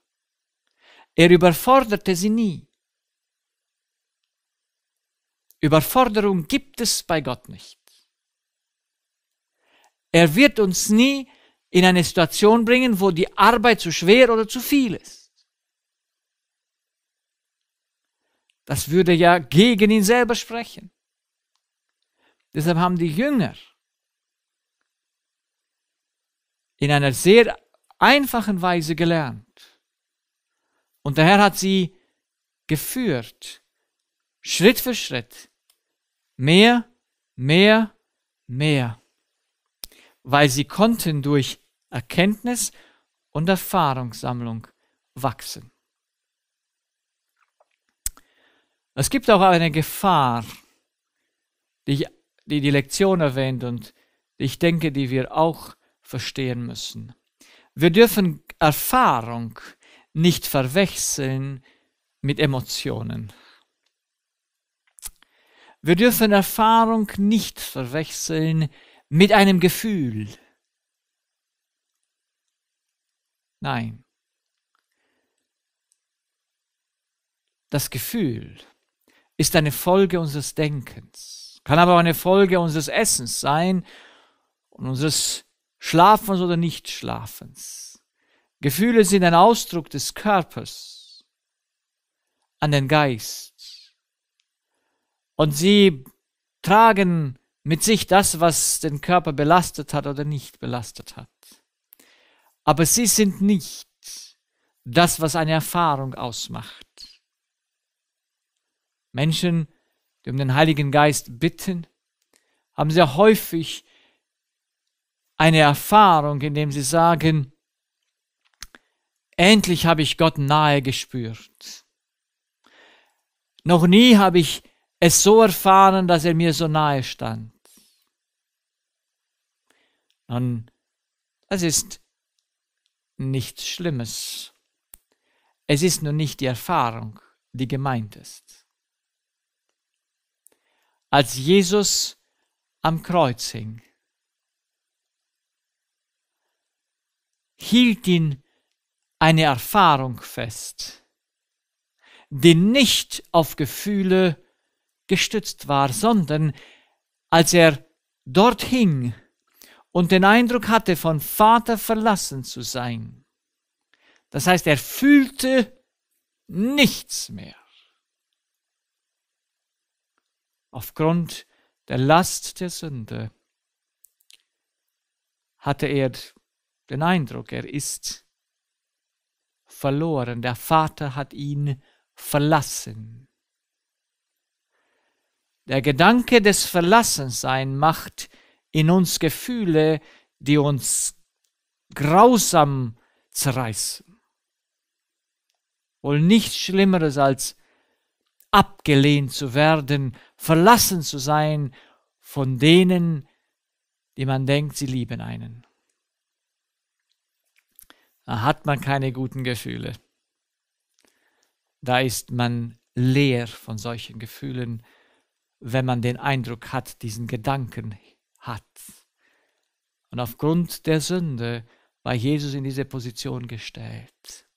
Er überforderte sie nie. Überforderung gibt es bei Gott nicht. Er wird uns nie in eine Situation bringen, wo die Arbeit zu schwer oder zu viel ist. Das würde ja gegen ihn selber sprechen. Deshalb haben die Jünger in einer sehr einfachen Weise gelernt, und der Herr hat sie geführt, Schritt für Schritt, mehr, mehr, mehr, weil sie konnten durch Erkenntnis und Erfahrungssammlung wachsen. Es gibt auch eine Gefahr, die, ich, die, die Lektion erwähnt und ich denke, die wir auch verstehen müssen. Wir dürfen Erfahrung nicht verwechseln mit Emotionen. Wir dürfen Erfahrung nicht verwechseln mit einem Gefühl. Nein. Das Gefühl ist eine Folge unseres Denkens, kann aber auch eine Folge unseres Essens sein und unseres Schlafens oder Nichtschlafens. Gefühle sind ein Ausdruck des Körpers an den Geist. Und sie tragen mit sich das, was den Körper belastet hat oder nicht belastet hat. Aber sie sind nicht das, was eine Erfahrung ausmacht. Menschen, die um den Heiligen Geist bitten, haben sehr häufig eine Erfahrung, indem sie sagen, Endlich habe ich Gott nahe gespürt. Noch nie habe ich es so erfahren, dass er mir so nahe stand. Nun, es ist nichts Schlimmes. Es ist nur nicht die Erfahrung, die gemeint ist. Als Jesus am Kreuz hing, hielt ihn eine Erfahrung fest, die nicht auf Gefühle gestützt war, sondern als er dort hing und den Eindruck hatte, von Vater verlassen zu sein. Das heißt, er fühlte nichts mehr. Aufgrund der Last der Sünde hatte er den Eindruck, er ist verloren, der Vater hat ihn verlassen. Der Gedanke des Verlassensein macht in uns Gefühle, die uns grausam zerreißen. Wohl nichts Schlimmeres als abgelehnt zu werden, verlassen zu sein von denen, die man denkt, sie lieben einen da hat man keine guten Gefühle. Da ist man leer von solchen Gefühlen, wenn man den Eindruck hat, diesen Gedanken hat. Und aufgrund der Sünde war Jesus in diese Position gestellt.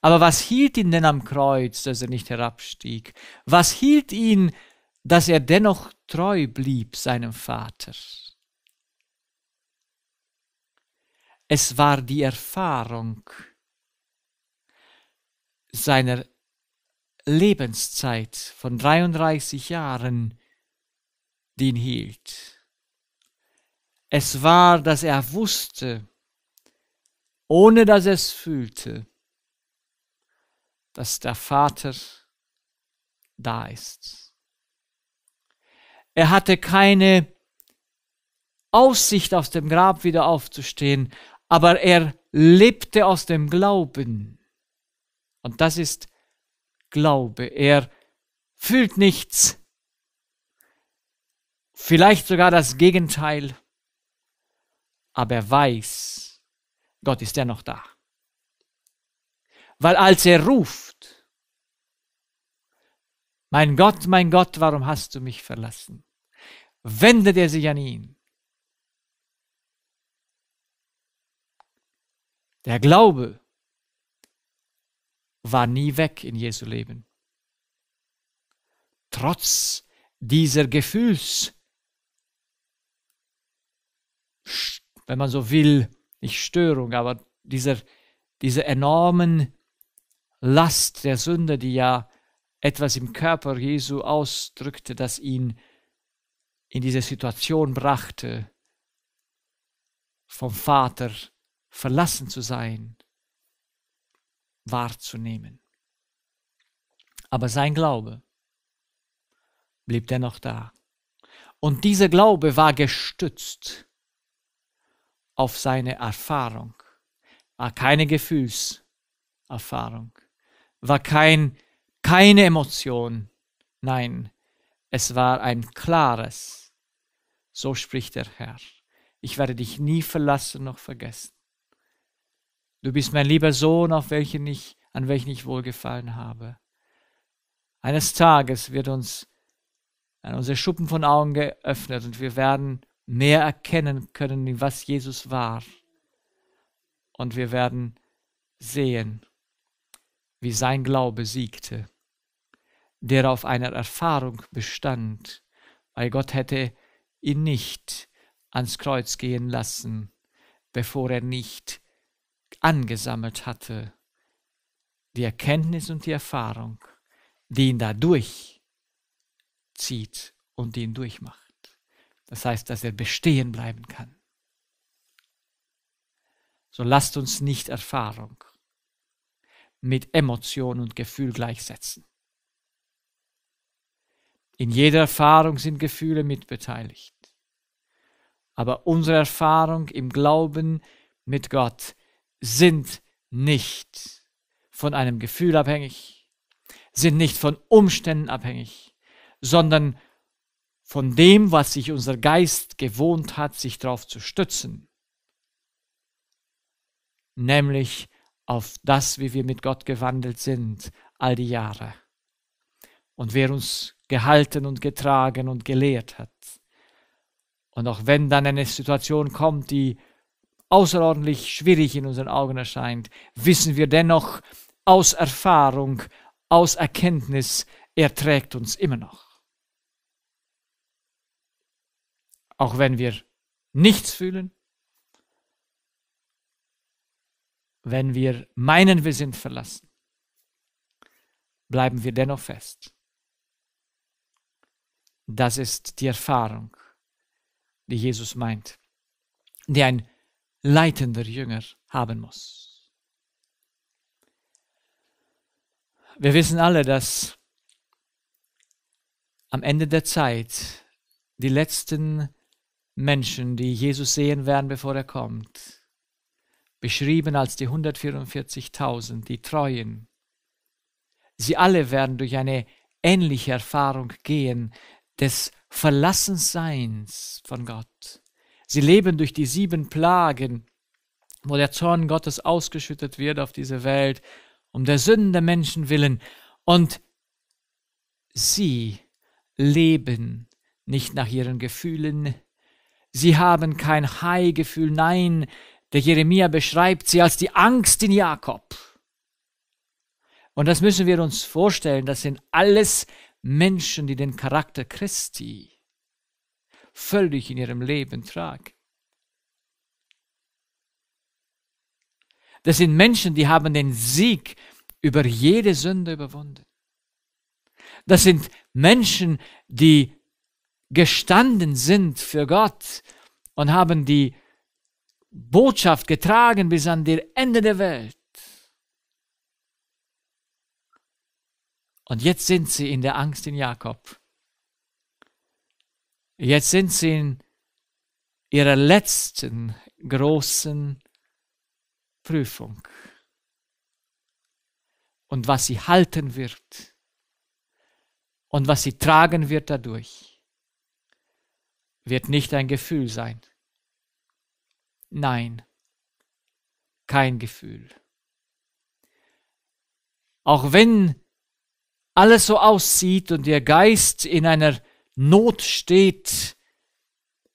Aber was hielt ihn denn am Kreuz, dass er nicht herabstieg? Was hielt ihn, dass er dennoch treu blieb seinem Vater? Es war die Erfahrung seiner Lebenszeit von 33 Jahren, die ihn hielt. Es war, dass er wusste, ohne dass er es fühlte, dass der Vater da ist. Er hatte keine Aussicht, aus dem Grab wieder aufzustehen, aber er lebte aus dem Glauben. Und das ist Glaube. Er fühlt nichts, vielleicht sogar das Gegenteil, aber er weiß, Gott ist dennoch da. Weil als er ruft, mein Gott, mein Gott, warum hast du mich verlassen? Wendet er sich an ihn Der Glaube war nie weg in Jesu Leben. Trotz dieser Gefühls, wenn man so will, nicht Störung, aber dieser, dieser enormen Last der Sünde, die ja etwas im Körper Jesu ausdrückte, das ihn in diese Situation brachte, vom Vater verlassen zu sein, wahrzunehmen. Aber sein Glaube blieb dennoch da. Und dieser Glaube war gestützt auf seine Erfahrung, war keine Gefühlserfahrung, war kein, keine Emotion, nein, es war ein klares, so spricht der Herr, ich werde dich nie verlassen noch vergessen. Du bist mein lieber Sohn, auf welchen ich, an welchen ich wohlgefallen habe. Eines Tages wird uns unser Schuppen von Augen geöffnet und wir werden mehr erkennen können, was Jesus war. Und wir werden sehen, wie sein Glaube siegte, der auf einer Erfahrung bestand, weil Gott hätte ihn nicht ans Kreuz gehen lassen, bevor er nicht angesammelt hatte, die Erkenntnis und die Erfahrung, die ihn dadurch zieht und die ihn durchmacht. Das heißt, dass er bestehen bleiben kann. So lasst uns nicht Erfahrung mit Emotion und Gefühl gleichsetzen. In jeder Erfahrung sind Gefühle mitbeteiligt. Aber unsere Erfahrung im Glauben mit Gott ist, sind nicht von einem Gefühl abhängig, sind nicht von Umständen abhängig, sondern von dem, was sich unser Geist gewohnt hat, sich darauf zu stützen, nämlich auf das, wie wir mit Gott gewandelt sind all die Jahre und wer uns gehalten und getragen und gelehrt hat. Und auch wenn dann eine Situation kommt, die außerordentlich schwierig in unseren Augen erscheint, wissen wir dennoch aus Erfahrung, aus Erkenntnis, er trägt uns immer noch. Auch wenn wir nichts fühlen, wenn wir meinen, wir sind verlassen, bleiben wir dennoch fest. Das ist die Erfahrung, die Jesus meint, die ein leitender Jünger haben muss. Wir wissen alle, dass am Ende der Zeit die letzten Menschen, die Jesus sehen werden, bevor er kommt, beschrieben als die 144.000, die Treuen, sie alle werden durch eine ähnliche Erfahrung gehen des Verlassenseins von Gott Sie leben durch die sieben Plagen, wo der Zorn Gottes ausgeschüttet wird auf diese Welt, um der Sünden der Menschen willen. Und sie leben nicht nach ihren Gefühlen. Sie haben kein Hai-Gefühl. Nein, der Jeremia beschreibt sie als die Angst in Jakob. Und das müssen wir uns vorstellen. Das sind alles Menschen, die den Charakter Christi völlig in ihrem Leben tragen. Das sind Menschen, die haben den Sieg über jede Sünde überwunden. Das sind Menschen, die gestanden sind für Gott und haben die Botschaft getragen bis an das Ende der Welt. Und jetzt sind sie in der Angst in Jakob. Jetzt sind sie in ihrer letzten großen Prüfung. Und was sie halten wird und was sie tragen wird dadurch, wird nicht ein Gefühl sein. Nein, kein Gefühl. Auch wenn alles so aussieht und ihr Geist in einer Not steht,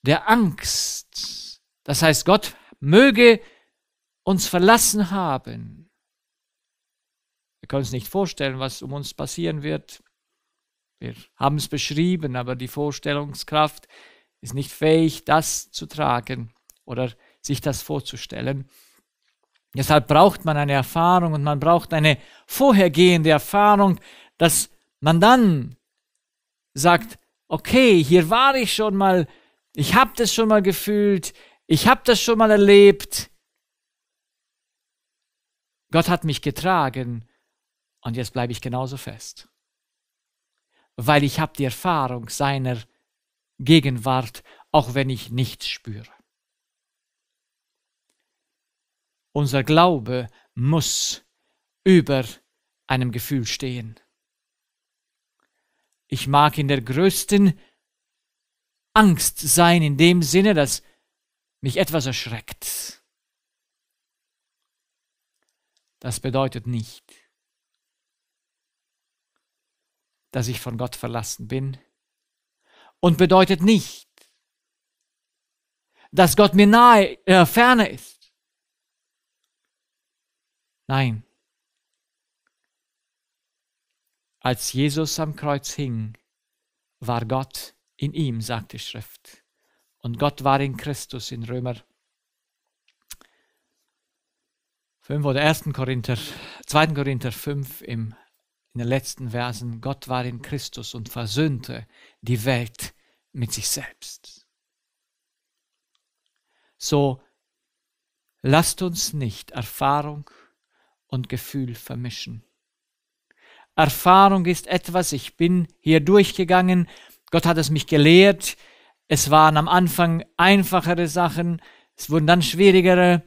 der Angst. Das heißt, Gott möge uns verlassen haben. Wir können uns nicht vorstellen, was um uns passieren wird. Wir haben es beschrieben, aber die Vorstellungskraft ist nicht fähig, das zu tragen oder sich das vorzustellen. Deshalb braucht man eine Erfahrung und man braucht eine vorhergehende Erfahrung, dass man dann sagt, okay, hier war ich schon mal, ich habe das schon mal gefühlt, ich habe das schon mal erlebt. Gott hat mich getragen und jetzt bleibe ich genauso fest, weil ich habe die Erfahrung seiner Gegenwart, auch wenn ich nichts spüre. Unser Glaube muss über einem Gefühl stehen. Ich mag in der größten Angst sein, in dem Sinne, dass mich etwas erschreckt. Das bedeutet nicht, dass ich von Gott verlassen bin und bedeutet nicht, dass Gott mir nahe, äh, ferne ist. Nein, Als Jesus am Kreuz hing, war Gott in ihm, sagt die Schrift. Und Gott war in Christus in Römer 5 oder 1. Korinther, 2. Korinther 5 im, in den letzten Versen. Gott war in Christus und versöhnte die Welt mit sich selbst. So lasst uns nicht Erfahrung und Gefühl vermischen. Erfahrung ist etwas, ich bin hier durchgegangen, Gott hat es mich gelehrt, es waren am Anfang einfachere Sachen, es wurden dann schwierigere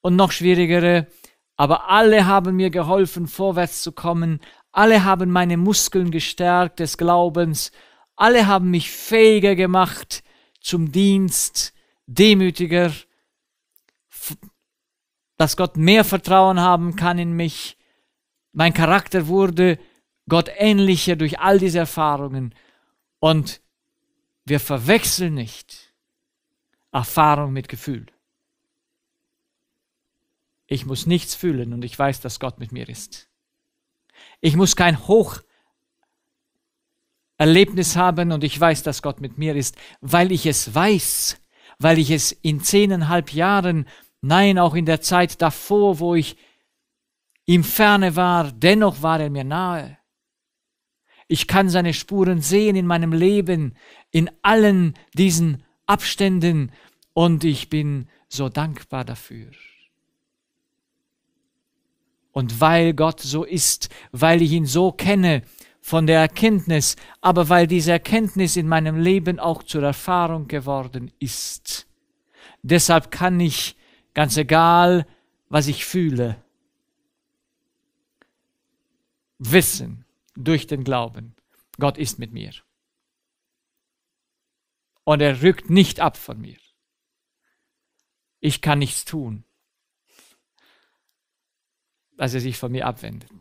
und noch schwierigere, aber alle haben mir geholfen, vorwärts zu kommen, alle haben meine Muskeln gestärkt des Glaubens, alle haben mich fähiger gemacht zum Dienst, demütiger, dass Gott mehr Vertrauen haben kann in mich. Mein Charakter wurde Gott ähnlicher durch all diese Erfahrungen. Und wir verwechseln nicht Erfahrung mit Gefühl. Ich muss nichts fühlen und ich weiß, dass Gott mit mir ist. Ich muss kein Hocherlebnis haben und ich weiß, dass Gott mit mir ist, weil ich es weiß, weil ich es in zehneinhalb Jahren, nein, auch in der Zeit davor, wo ich im ferne war, dennoch war er mir nahe. Ich kann seine Spuren sehen in meinem Leben, in allen diesen Abständen und ich bin so dankbar dafür. Und weil Gott so ist, weil ich ihn so kenne von der Erkenntnis, aber weil diese Erkenntnis in meinem Leben auch zur Erfahrung geworden ist, deshalb kann ich, ganz egal, was ich fühle, wissen, durch den Glauben. Gott ist mit mir. Und er rückt nicht ab von mir. Ich kann nichts tun, dass er sich von mir abwendet.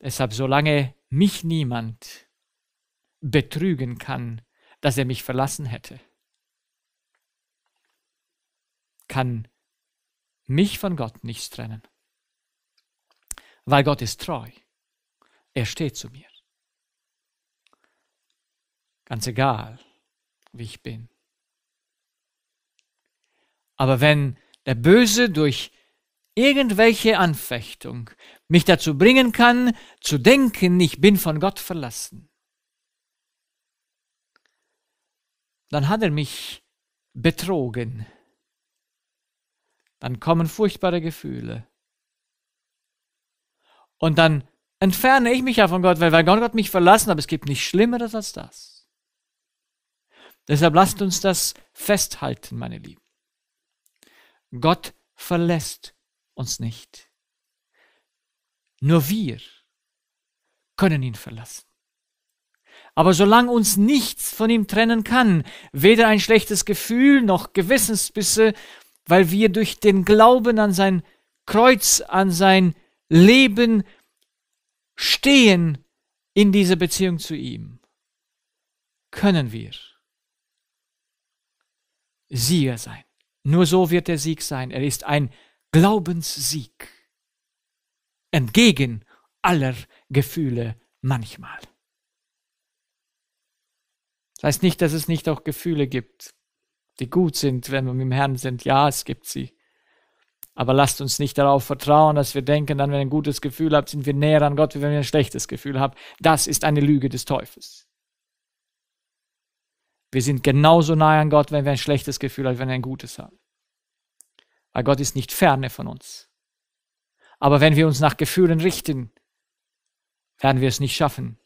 Deshalb, solange mich niemand betrügen kann, dass er mich verlassen hätte, kann mich von Gott nichts trennen weil Gott ist treu. Er steht zu mir. Ganz egal, wie ich bin. Aber wenn der Böse durch irgendwelche Anfechtung mich dazu bringen kann, zu denken, ich bin von Gott verlassen, dann hat er mich betrogen. Dann kommen furchtbare Gefühle. Und dann entferne ich mich ja von Gott, weil, weil Gott mich verlassen hat. Es gibt nichts Schlimmeres als das. Deshalb lasst uns das festhalten, meine Lieben. Gott verlässt uns nicht. Nur wir können ihn verlassen. Aber solange uns nichts von ihm trennen kann, weder ein schlechtes Gefühl noch Gewissensbisse, weil wir durch den Glauben an sein Kreuz, an sein Leben stehen in dieser Beziehung zu ihm. Können wir Sieger sein. Nur so wird der Sieg sein. Er ist ein Glaubenssieg. Entgegen aller Gefühle manchmal. Das heißt nicht, dass es nicht auch Gefühle gibt, die gut sind, wenn wir mit dem Herrn sind. Ja, es gibt sie. Aber lasst uns nicht darauf vertrauen, dass wir denken, dann wenn ihr ein gutes Gefühl habt, sind wir näher an Gott, wie wenn ihr ein schlechtes Gefühl habt. Das ist eine Lüge des Teufels. Wir sind genauso nahe an Gott, wenn wir ein schlechtes Gefühl haben, wenn wir ein gutes haben. Weil Gott ist nicht ferne von uns. Aber wenn wir uns nach Gefühlen richten, werden wir es nicht schaffen.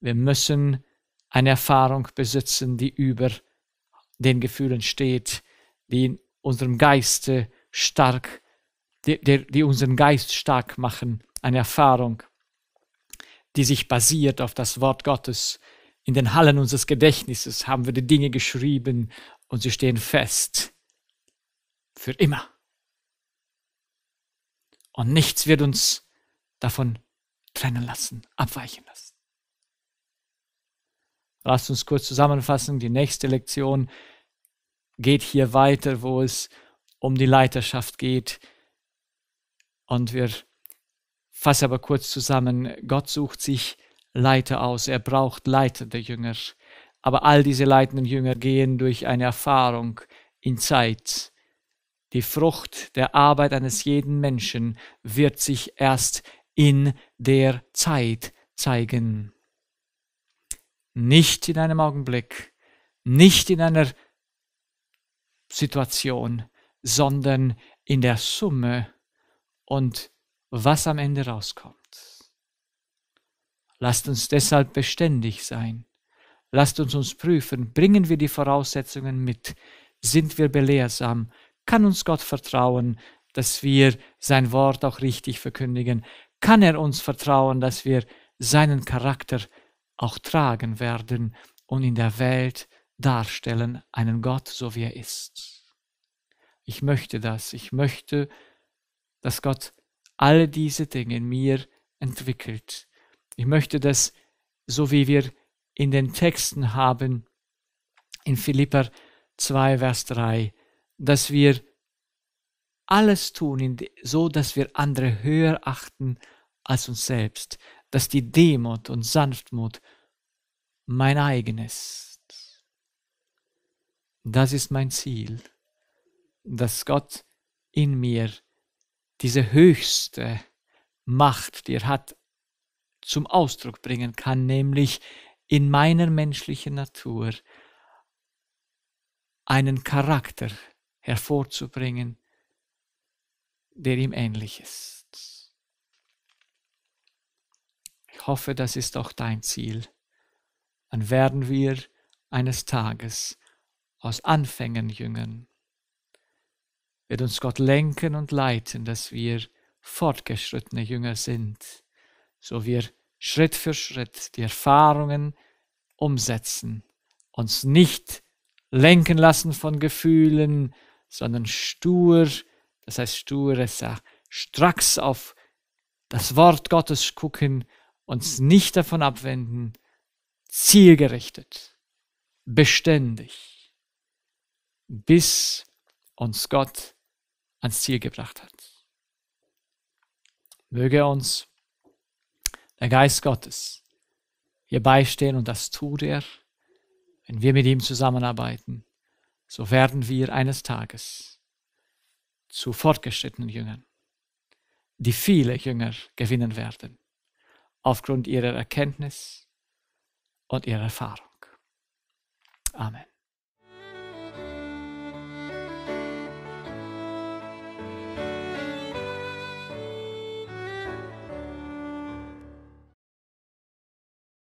Wir müssen eine Erfahrung besitzen, die über den Gefühlen steht, die in unserem Geist stark, die, die unseren Geist stark machen, eine Erfahrung, die sich basiert auf das Wort Gottes. In den Hallen unseres Gedächtnisses haben wir die Dinge geschrieben und sie stehen fest. Für immer. Und nichts wird uns davon trennen lassen, abweichen lassen. Lasst uns kurz zusammenfassen. Die nächste Lektion geht hier weiter, wo es um die Leiterschaft geht. Und wir fassen aber kurz zusammen, Gott sucht sich Leiter aus, er braucht leitende Jünger. Aber all diese leitenden Jünger gehen durch eine Erfahrung in Zeit. Die Frucht der Arbeit eines jeden Menschen wird sich erst in der Zeit zeigen. Nicht in einem Augenblick, nicht in einer Situation, sondern in der Summe und was am Ende rauskommt. Lasst uns deshalb beständig sein. Lasst uns uns prüfen, bringen wir die Voraussetzungen mit, sind wir belehrsam, kann uns Gott vertrauen, dass wir sein Wort auch richtig verkündigen, kann er uns vertrauen, dass wir seinen Charakter auch tragen werden und in der Welt darstellen, einen Gott, so wie er ist. Ich möchte das. Ich möchte, dass Gott alle diese Dinge in mir entwickelt. Ich möchte das, so wie wir in den Texten haben, in Philipper 2, Vers 3, dass wir alles tun, so dass wir andere höher achten als uns selbst, dass die Demut und Sanftmut mein eigenes das ist mein Ziel, dass Gott in mir diese höchste Macht, die er hat, zum Ausdruck bringen kann, nämlich in meiner menschlichen Natur einen Charakter hervorzubringen, der ihm ähnlich ist. Ich hoffe, das ist auch dein Ziel. Dann werden wir eines Tages aus Anfängen Jüngern. Wird uns Gott lenken und leiten, dass wir fortgeschrittene Jünger sind, so wir Schritt für Schritt die Erfahrungen umsetzen, uns nicht lenken lassen von Gefühlen, sondern stur, das heißt sture Sache, stracks auf das Wort Gottes gucken, uns nicht davon abwenden, zielgerichtet, beständig bis uns Gott ans Ziel gebracht hat. Möge uns der Geist Gottes hier beistehen und das tut er, wenn wir mit ihm zusammenarbeiten, so werden wir eines Tages zu fortgeschrittenen Jüngern, die viele Jünger gewinnen werden, aufgrund ihrer Erkenntnis und ihrer Erfahrung. Amen.